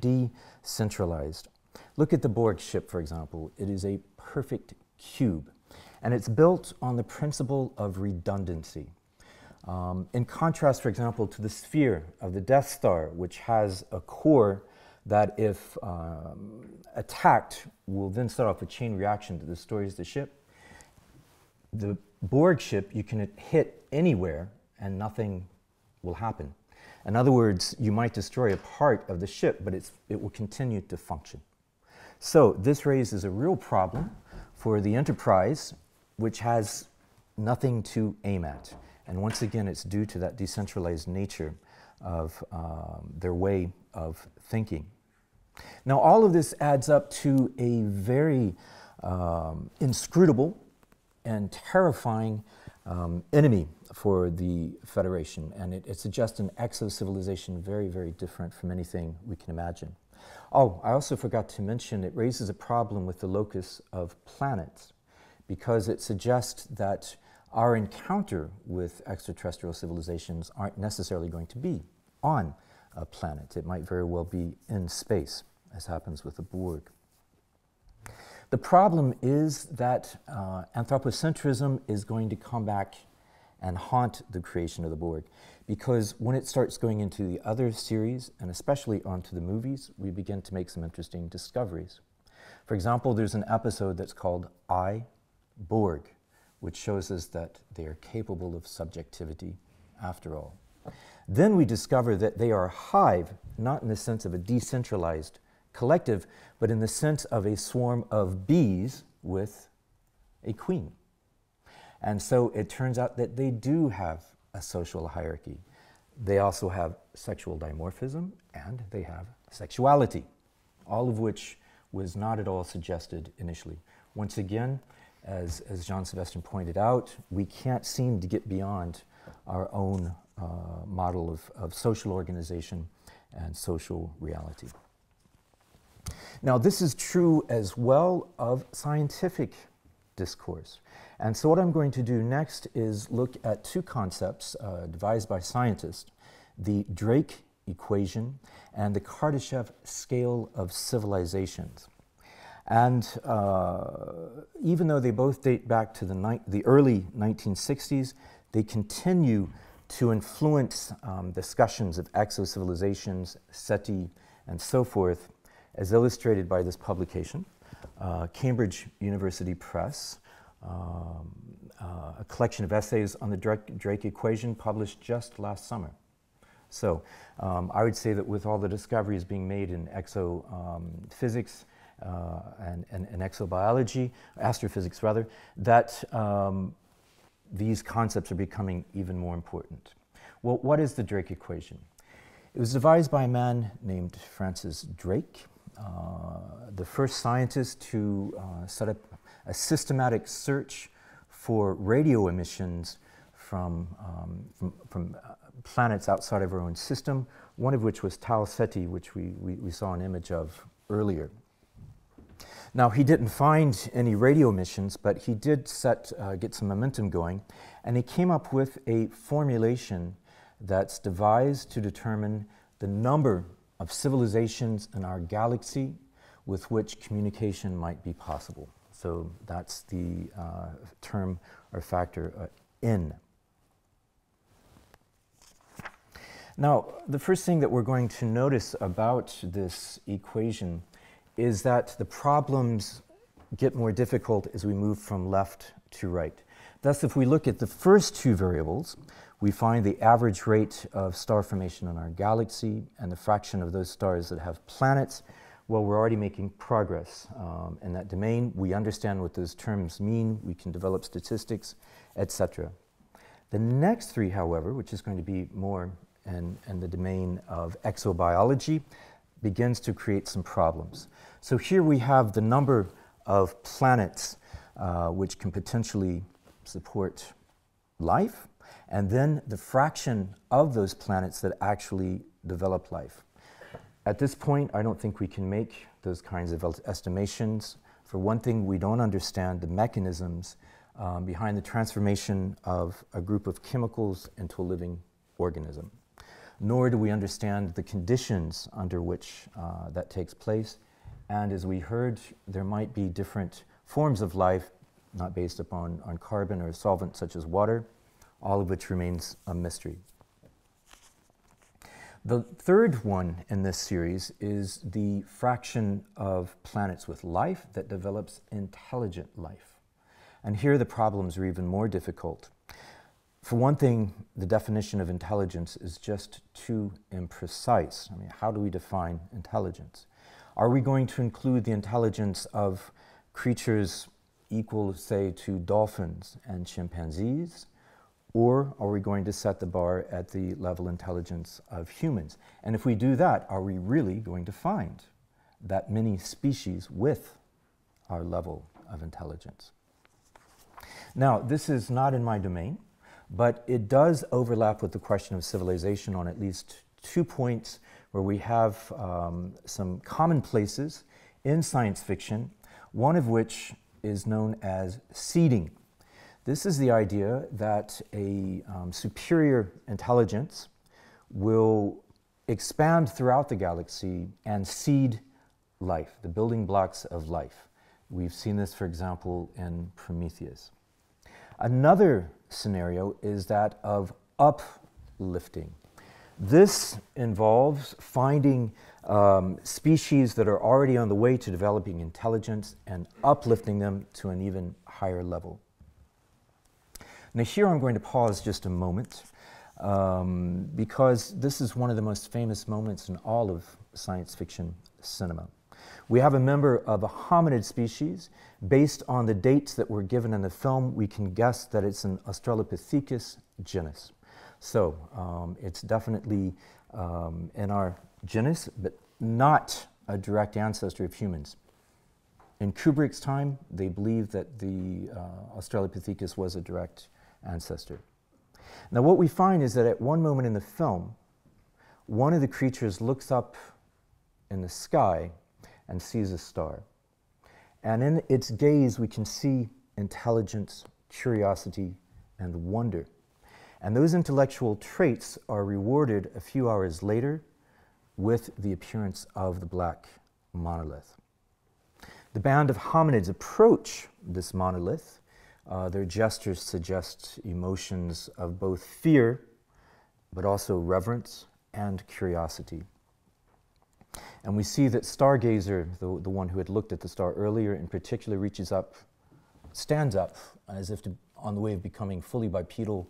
decentralized. Look at the Borg ship, for example. It is a perfect cube, and it's built on the principle of redundancy. Um, in contrast, for example, to the sphere of the Death Star, which has a core that, if um, attacked, will then set off a chain reaction that destroys the ship. The Borg ship, you can hit anywhere and nothing will happen. In other words, you might destroy a part of the ship, but it will continue to function. So this raises a real problem for the enterprise, which has nothing to aim at. And once again, it's due to that decentralized nature of um, their way of thinking. Now, all of this adds up to a very um, inscrutable and terrifying um, enemy for the Federation, and it, suggests an exo civilization very, very different from anything we can imagine. Oh, I also forgot to mention it raises a problem with the locus of planets because it suggests that our encounter with extraterrestrial civilizations aren't necessarily going to be on a planet. It might very well be in space, as happens with the Borg. The problem is that uh, anthropocentrism is going to come back and haunt the creation of the Borg because when it starts going into the other series and especially onto the movies, we begin to make some interesting discoveries. For example, there's an episode that's called I Borg, which shows us that they are capable of subjectivity after all. Then we discover that they are a hive, not in the sense of a decentralized collective, but in the sense of a swarm of bees with a queen. And so it turns out that they do have a social hierarchy. They also have sexual dimorphism and they have sexuality, all of which was not at all suggested initially. Once again, as, as John Sebastian pointed out, we can't seem to get beyond our own uh, model of, of social organization and social reality. Now, this is true as well of scientific discourse. And so, what I'm going to do next is look at two concepts uh, devised by scientists the Drake equation and the Kardashev scale of civilizations. And uh, even though they both date back to the, the early 1960s, they continue to influence um, discussions of exo civilizations, SETI, and so forth as illustrated by this publication, uh, Cambridge University Press, um, uh, a collection of essays on the Drake, Drake equation published just last summer. So um, I would say that with all the discoveries being made in exophysics, um, uh, and, and, and, exobiology, astrophysics rather, that um, these concepts are becoming even more important. Well, what is the Drake equation? It was devised by a man named Francis Drake uh, the first scientist to uh, set up a systematic search for radio emissions from, um, from, from uh, planets outside of our own system, one of which was Tau Ceti, which we, we, we saw an image of earlier. Now, he didn't find any radio emissions, but he did set, uh, get some momentum going, and he came up with a formulation that's devised to determine the number of civilizations in our galaxy with which communication might be possible. So that's the uh, term or factor uh, Now, the first thing that we're going to notice about this equation is that the problems get more difficult as we move from left to right. Thus, if we look at the first two variables, we find the average rate of star formation in our galaxy and the fraction of those stars that have planets. Well, we're already making progress um, in that domain. We understand what those terms mean. We can develop statistics, etc. The next three, however, which is going to be more in, in the domain of exobiology, begins to create some problems. So here we have the number of planets uh, which can potentially support life and then the fraction of those planets that actually develop life. At this point, I don't think we can make those kinds of estimations. For one thing, we don't understand the mechanisms um, behind the transformation of a group of chemicals into a living organism. Nor do we understand the conditions under which uh, that takes place. And as we heard, there might be different forms of life, not based upon on carbon or solvents such as water, all of which remains a mystery. The third one in this series is the fraction of planets with life that develops intelligent life. And here the problems are even more difficult. For one thing, the definition of intelligence is just too imprecise. I mean, how do we define intelligence? Are we going to include the intelligence of creatures equal, say, to dolphins and chimpanzees? Or are we going to set the bar at the level intelligence of humans? And if we do that, are we really going to find that many species with our level of intelligence? Now, this is not in my domain, but it does overlap with the question of civilization on at least two points where we have um, some commonplaces in science fiction, one of which is known as seeding. This is the idea that a um, superior intelligence will expand throughout the galaxy and seed life, the building blocks of life. We've seen this, for example, in Prometheus. Another scenario is that of uplifting. This involves finding um, species that are already on the way to developing intelligence and uplifting them to an even higher level. Now, here I'm going to pause just a moment um, because this is one of the most famous moments in all of science fiction cinema. We have a member of a hominid species. Based on the dates that were given in the film, we can guess that it's an Australopithecus genus. So um, it's definitely um, in our genus, but not a direct ancestor of humans. In Kubrick's time, they believed that the uh, Australopithecus was a direct ancestor. Now, what we find is that at one moment in the film, one of the creatures looks up in the sky and sees a star. And in its gaze, we can see intelligence, curiosity, and wonder. And those intellectual traits are rewarded a few hours later with the appearance of the black monolith. The band of hominids approach this monolith uh, their gestures suggest emotions of both fear, but also reverence and curiosity. And we see that stargazer, the, the one who had looked at the star earlier in particular, reaches up, stands up, as if to, on the way of becoming fully bipedal,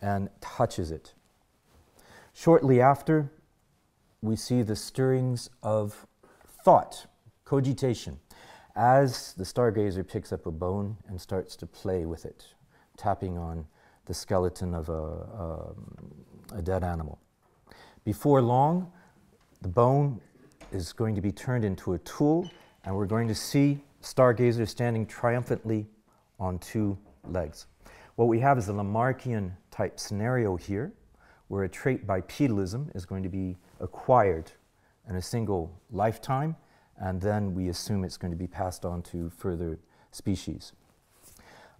and touches it. Shortly after, we see the stirrings of thought, cogitation as the stargazer picks up a bone and starts to play with it, tapping on the skeleton of a, a, um, a dead animal. Before long, the bone is going to be turned into a tool, and we're going to see stargazer standing triumphantly on two legs. What we have is a Lamarckian type scenario here, where a trait bipedalism is going to be acquired in a single lifetime and then we assume it's going to be passed on to further species.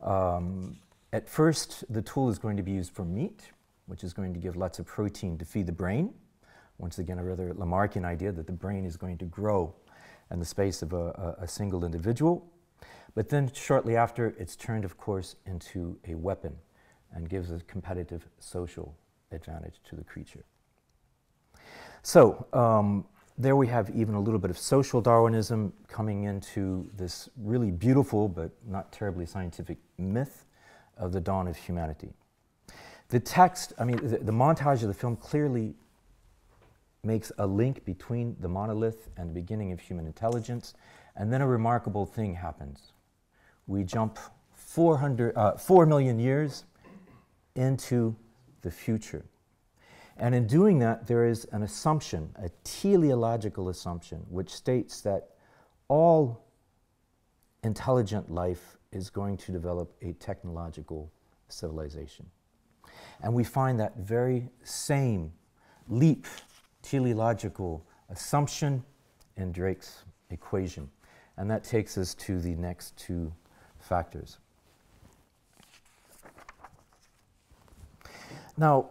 Um, at first, the tool is going to be used for meat, which is going to give lots of protein to feed the brain. Once again, a rather Lamarckian idea that the brain is going to grow in the space of a, a, a single individual. But then shortly after, it's turned, of course, into a weapon and gives a competitive social advantage to the creature. So, um, there we have even a little bit of social Darwinism coming into this really beautiful but not terribly scientific myth of the dawn of humanity. The text, I mean, the, the montage of the film clearly makes a link between the monolith and the beginning of human intelligence, and then a remarkable thing happens. We jump 400, uh, 4 million years into the future. And in doing that, there is an assumption, a teleological assumption, which states that all intelligent life is going to develop a technological civilization. And we find that very same leap, teleological assumption in Drake's equation. And that takes us to the next two factors. Now,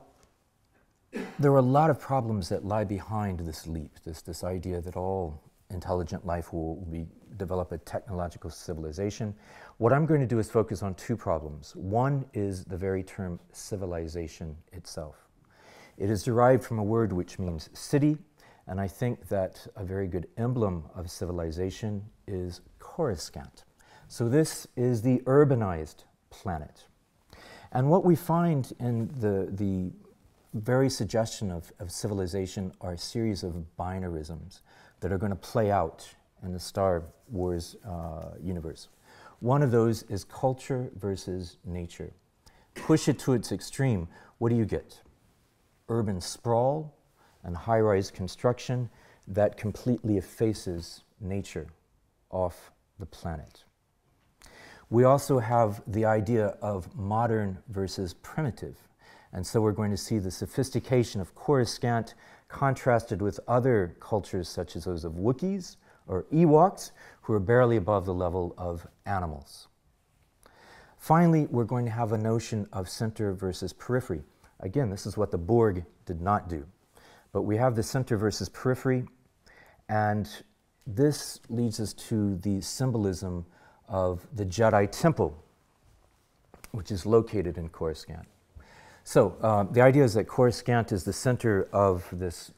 there are a lot of problems that lie behind this leap, this, this idea that all intelligent life will, will be, develop a technological civilization. What I'm going to do is focus on two problems. One is the very term civilization itself. It is derived from a word which means city, and I think that a very good emblem of civilization is Coruscant. So this is the urbanized planet. And what we find in the, the very suggestion of, of civilization are a series of binarisms that are going to play out in the Star Wars uh, universe. One of those is culture versus nature. Push it to its extreme, what do you get? Urban sprawl and high rise construction that completely effaces nature off the planet. We also have the idea of modern versus primitive and so we're going to see the sophistication of Coruscant contrasted with other cultures such as those of Wookiees or Ewoks, who are barely above the level of animals. Finally, we're going to have a notion of center versus periphery. Again, this is what the Borg did not do. But we have the center versus periphery, and this leads us to the symbolism of the Jedi Temple, which is located in Coruscant. So uh, the idea is that Coruscant is the center of this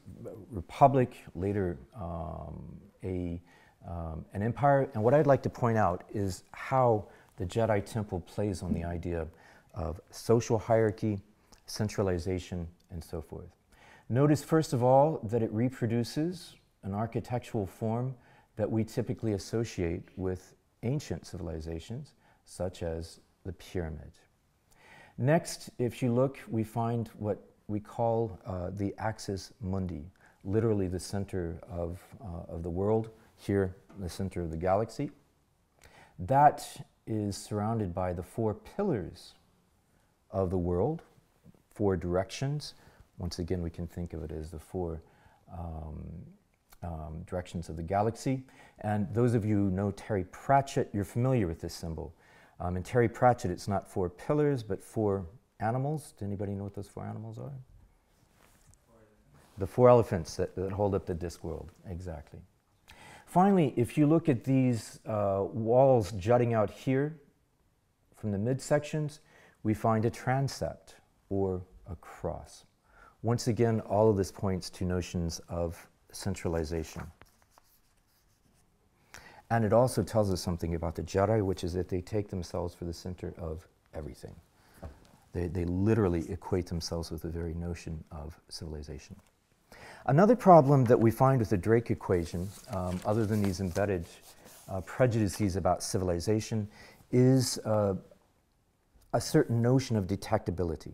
republic, later um, a, um, an empire. And what I'd like to point out is how the Jedi Temple plays on the idea of social hierarchy, centralization, and so forth. Notice, first of all, that it reproduces an architectural form that we typically associate with ancient civilizations, such as the pyramid. Next, if you look, we find what we call uh, the axis mundi, literally the center of, uh, of the world, here the center of the galaxy. That is surrounded by the four pillars of the world, four directions. Once again, we can think of it as the four um, um, directions of the galaxy. And those of you who know Terry Pratchett, you're familiar with this symbol. Um, in Terry Pratchett, it's not four pillars, but four animals. Does anybody know what those four animals are? The four elephants that, that hold up the disc world, exactly. Finally, if you look at these uh, walls jutting out here from the midsections, we find a transept or a cross. Once again, all of this points to notions of centralization. And it also tells us something about the Jedi, which is that they take themselves for the center of everything. They, they literally equate themselves with the very notion of civilization. Another problem that we find with the Drake equation, um, other than these embedded uh, prejudices about civilization, is uh, a certain notion of detectability.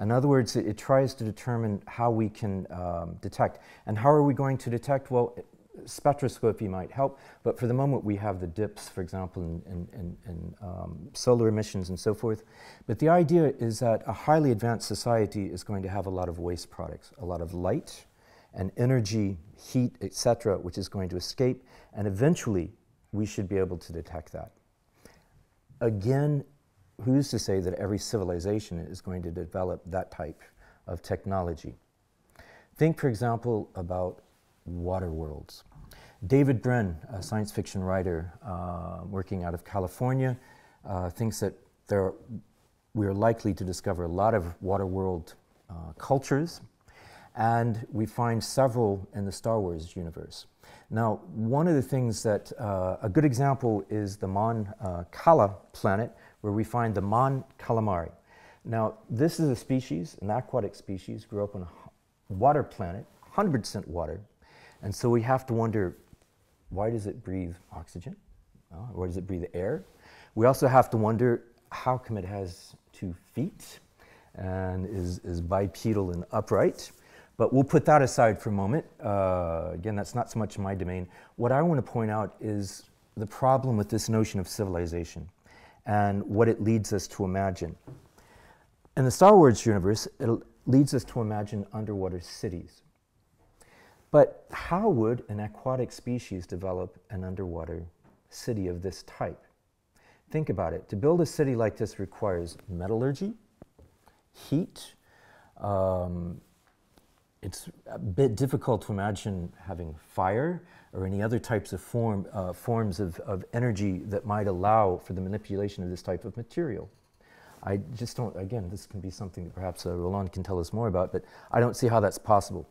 In other words, it, it tries to determine how we can um, detect. And how are we going to detect? Well, spectroscopy might help, but for the moment we have the dips, for example, in, in, in um, solar emissions and so forth. But the idea is that a highly advanced society is going to have a lot of waste products, a lot of light and energy, heat, etc., which is going to escape, and eventually we should be able to detect that. Again, who's to say that every civilization is going to develop that type of technology? Think, for example, about water worlds. David Bren, a science fiction writer uh, working out of California, uh, thinks that there are, we are likely to discover a lot of water world uh, cultures, and we find several in the Star Wars universe. Now, one of the things that uh, a good example is the Mon uh, Cala planet, where we find the Mon calamari. Now, this is a species, an aquatic species, grew up on a water planet, 100% water. And so we have to wonder, why does it breathe oxygen? Or why does it breathe air? We also have to wonder, how come it has two feet and is, is bipedal and upright? But we'll put that aside for a moment. Uh, again, that's not so much my domain. What I want to point out is the problem with this notion of civilization and what it leads us to imagine. In the Star Wars universe, it leads us to imagine underwater cities. But how would an aquatic species develop an underwater city of this type? Think about it. To build a city like this requires metallurgy, heat. Um, it's a bit difficult to imagine having fire or any other types of form, uh, forms of, of energy that might allow for the manipulation of this type of material. I just don't, again, this can be something that perhaps uh, Roland can tell us more about, but I don't see how that's possible.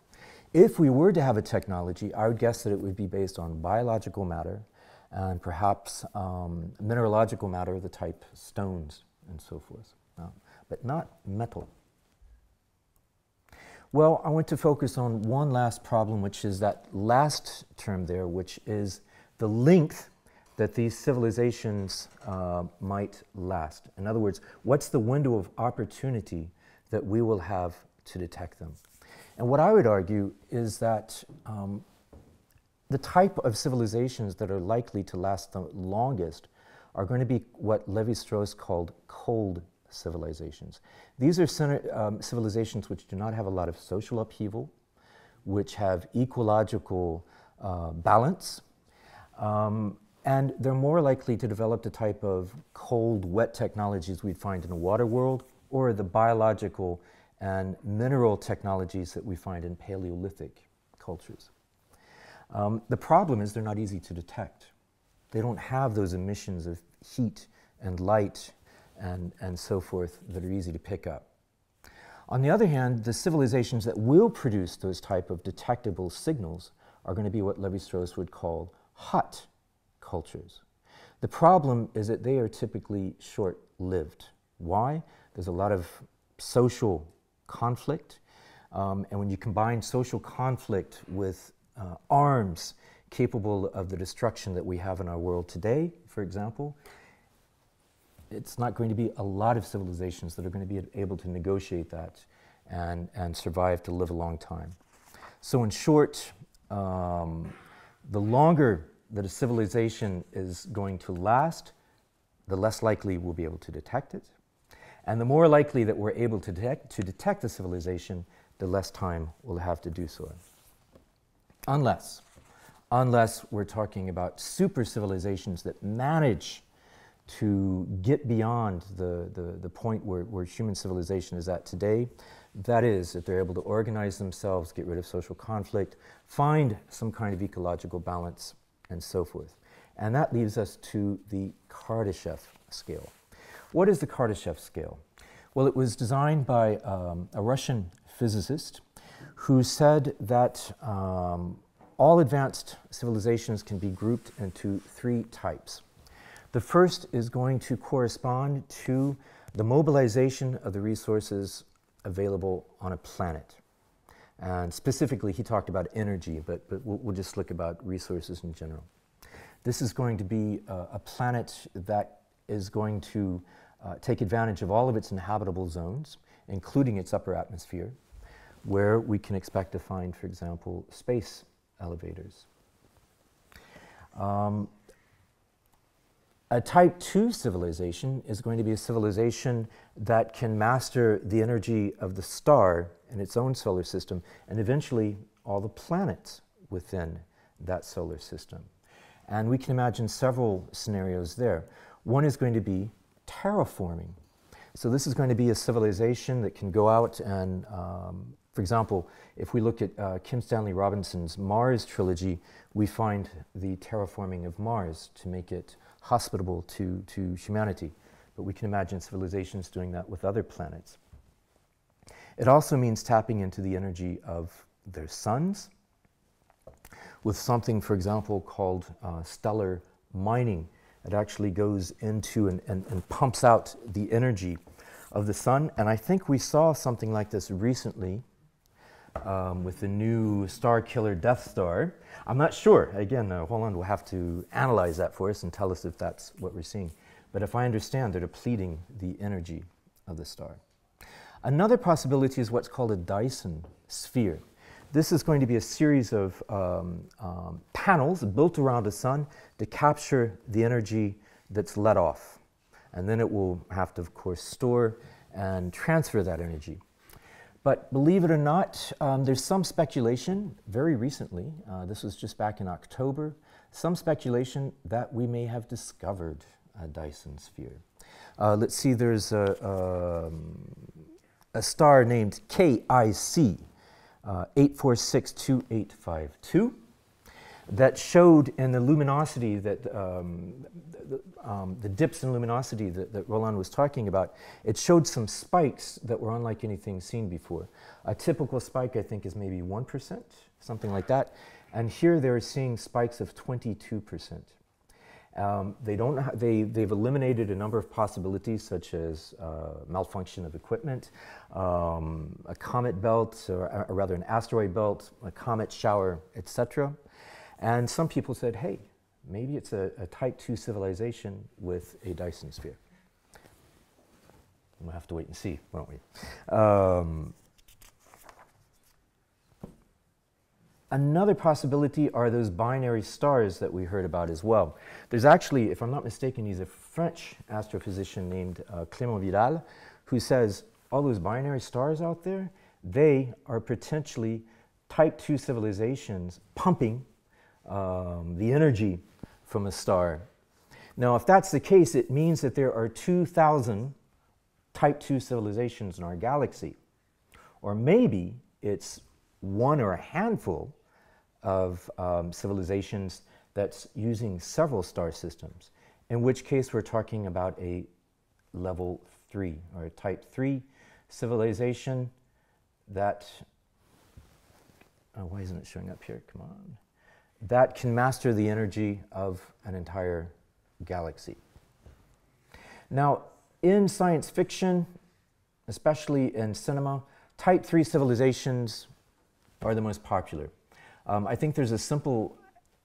If we were to have a technology, I would guess that it would be based on biological matter and perhaps um, mineralogical matter the type stones and so forth, uh, but not metal. Well, I want to focus on one last problem, which is that last term there, which is the length that these civilizations uh, might last. In other words, what's the window of opportunity that we will have to detect them? And what I would argue is that um, the type of civilizations that are likely to last the longest are going to be what Levi Strauss called cold civilizations. These are center, um, civilizations which do not have a lot of social upheaval, which have ecological uh, balance, um, and they're more likely to develop the type of cold, wet technologies we'd find in a water world or the biological and mineral technologies that we find in Paleolithic cultures. Um, the problem is they're not easy to detect. They don't have those emissions of heat and light and, and so forth that are easy to pick up. On the other hand, the civilizations that will produce those type of detectable signals are going to be what Levi-Strauss would call hot cultures. The problem is that they are typically short-lived. Why? There's a lot of social conflict. Um, and when you combine social conflict with uh, arms capable of the destruction that we have in our world today, for example, it's not going to be a lot of civilizations that are going to be able to negotiate that and, and survive to live a long time. So, in short, um, the longer that a civilization is going to last, the less likely we'll be able to detect it. And the more likely that we're able to detect, to detect the civilization, the less time we'll have to do so. Unless, unless we're talking about super civilizations that manage to get beyond the, the, the point where, where human civilization is at today. That is, if they're able to organize themselves, get rid of social conflict, find some kind of ecological balance, and so forth. And that leaves us to the Kardashev scale. What is the Kardashev scale? Well, it was designed by um, a Russian physicist who said that um, all advanced civilizations can be grouped into three types. The first is going to correspond to the mobilization of the resources available on a planet. And specifically, he talked about energy, but, but we'll, we'll just look about resources in general. This is going to be uh, a planet that is going to uh, take advantage of all of its inhabitable zones, including its upper atmosphere, where we can expect to find, for example, space elevators. Um, a type 2 civilization is going to be a civilization that can master the energy of the star in its own solar system and eventually all the planets within that solar system. And we can imagine several scenarios there. One is going to be terraforming. So this is going to be a civilization that can go out and, um, for example, if we look at uh, Kim Stanley Robinson's Mars trilogy, we find the terraforming of Mars to make it hospitable to, to humanity. But we can imagine civilizations doing that with other planets. It also means tapping into the energy of their suns with something, for example, called uh, stellar mining it actually goes into and, and, and pumps out the energy of the sun. And I think we saw something like this recently um, with the new star killer Death Star. I'm not sure. Again, uh, Holland will have to analyze that for us and tell us if that's what we're seeing. But if I understand, they're depleting the energy of the star. Another possibility is what's called a Dyson sphere. This is going to be a series of um, um, panels built around the sun to capture the energy that's let off. And then it will have to, of course, store and transfer that energy. But believe it or not, um, there's some speculation very recently, uh, this was just back in October, some speculation that we may have discovered a Dyson sphere. Uh, let's see, there's a, um, a star named KIC uh, 8462852 that showed in the luminosity that um, the, um, the, dips in luminosity that, that, Roland was talking about, it showed some spikes that were unlike anything seen before. A typical spike, I think, is maybe 1%, something like that. And here they're seeing spikes of 22 percent. Um, they don't, they, they've eliminated a number of possibilities such as uh, malfunction of equipment, um, a comet belt, or, or, rather an asteroid belt, a comet shower, etc. And some people said, hey, maybe it's a, a type 2 civilization with a Dyson sphere. We'll have to wait and see, won't we? Um, Another possibility are those binary stars that we heard about as well. There's actually, if I'm not mistaken, he's a French astrophysician named uh, Clément Vidal, who says all those binary stars out there, they are potentially type 2 civilizations pumping um, the energy from a star. Now, if that's the case, it means that there are 2,000 type 2 civilizations in our galaxy. Or maybe it's one or a handful of um, civilizations that's using several star systems, in which case we're talking about a level three or a type three civilization that, oh, why isn't it showing up here? Come on. That can master the energy of an entire galaxy. Now, in science fiction, especially in cinema, type 3 civilizations are the most popular. Um, I think there's a simple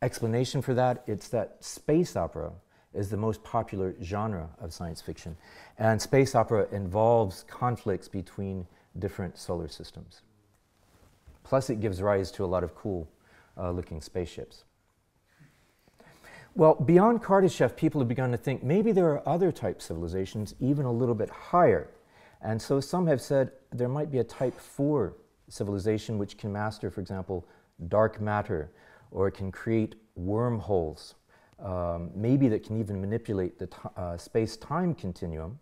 explanation for that. It's that space opera is the most popular genre of science fiction, and space opera involves conflicts between different solar systems. Plus, it gives rise to a lot of cool uh, looking spaceships. Well, beyond Kardashev, people have begun to think maybe there are other type civilizations even a little bit higher. And so some have said there might be a type 4 civilization which can master, for example, dark matter, or it can create wormholes, um, maybe that can even manipulate the uh, space time continuum.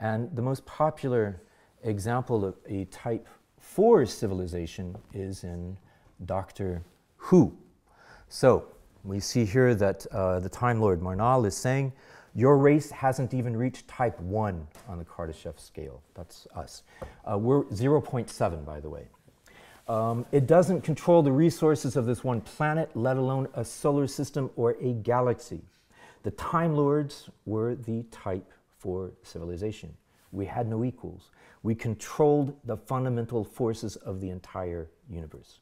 And the most popular example of a type 4 civilization is in Doctor Who. So we see here that uh, the Time Lord Marnal is saying, Your race hasn't even reached type 1 on the Kardashev scale. That's us. Uh, we're 0.7, by the way. Um, it doesn't control the resources of this one planet, let alone a solar system or a galaxy. The Time Lords were the type for civilization. We had no equals. We controlled the fundamental forces of the entire universe.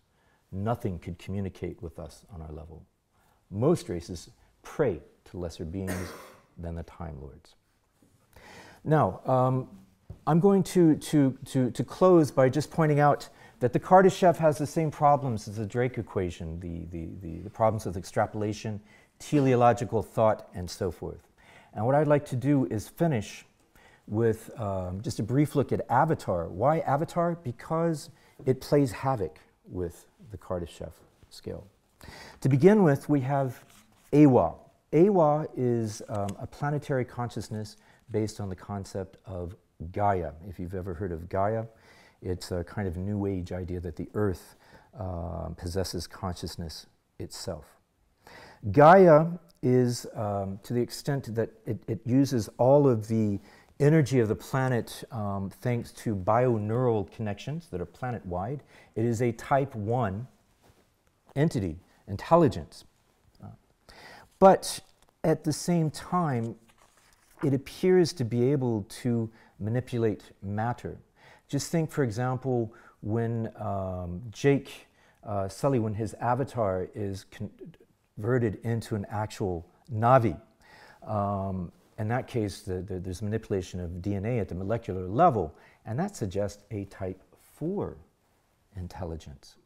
Nothing could communicate with us on our level. Most races pray to lesser beings than the Time Lords. Now, um, I'm going to, to, to, to close by just pointing out that the Kardashev has the same problems as the Drake equation, the, the, the, the problems with extrapolation, teleological thought, and so forth. And what I'd like to do is finish with um, just a brief look at Avatar. Why Avatar? Because it plays havoc with the Kardashev scale. To begin with, we have AWA. AWA is um, a planetary consciousness based on the concept of Gaia. If you've ever heard of Gaia, it's a kind of new age idea that the earth uh, possesses consciousness itself. Gaia is, um, to the extent that it, it, uses all of the energy of the planet um, thanks to bioneural connections that are planet wide, it is a type 1 entity, intelligence. but at the same time, it appears to be able to manipulate matter just think, for example, when um, Jake uh, Sully, when his avatar is converted into an actual Navi, um, in that case, the, the, there's manipulation of DNA at the molecular level, and that suggests a type 4 intelligence.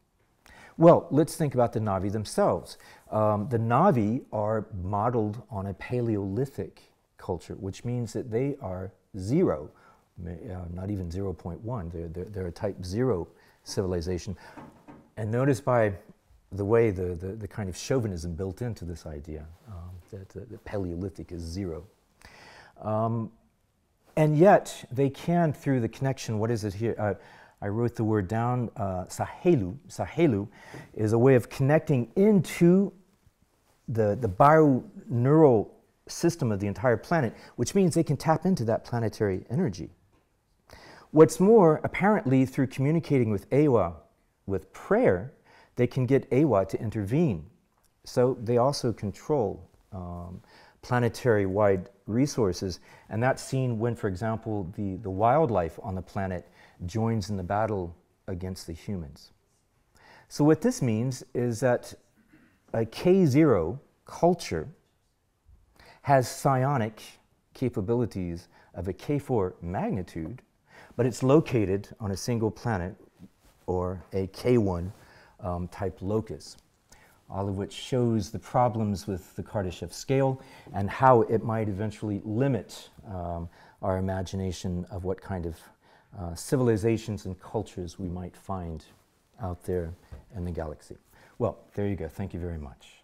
Well, let's think about the Navi themselves. Um, the Navi are modeled on a Paleolithic culture, which means that they are zero uh, not even 0.1. They're, they're, they're, a type zero civilization. And notice by the way the, the, the kind of chauvinism built into this idea um, that, the Paleolithic is zero. Um, and yet, they can, through the connection, what is it here? Uh, I wrote the word down, uh, sahelu. Sahelu is a way of connecting into the, the bio-neural system of the entire planet, which means they can tap into that planetary energy. What's more, apparently, through communicating with Awa with prayer, they can get Awa to intervene. So they also control um, planetary wide resources. And that's seen when, for example, the, the wildlife on the planet joins in the battle against the humans. So, what this means is that a K0 culture has psionic capabilities of a K4 magnitude but it's located on a single planet or a K1 um, type locus, all of which shows the problems with the Kardashev scale and how it might eventually limit um, our imagination of what kind of uh, civilizations and cultures we might find out there in the galaxy. Well, there you go. Thank you very much.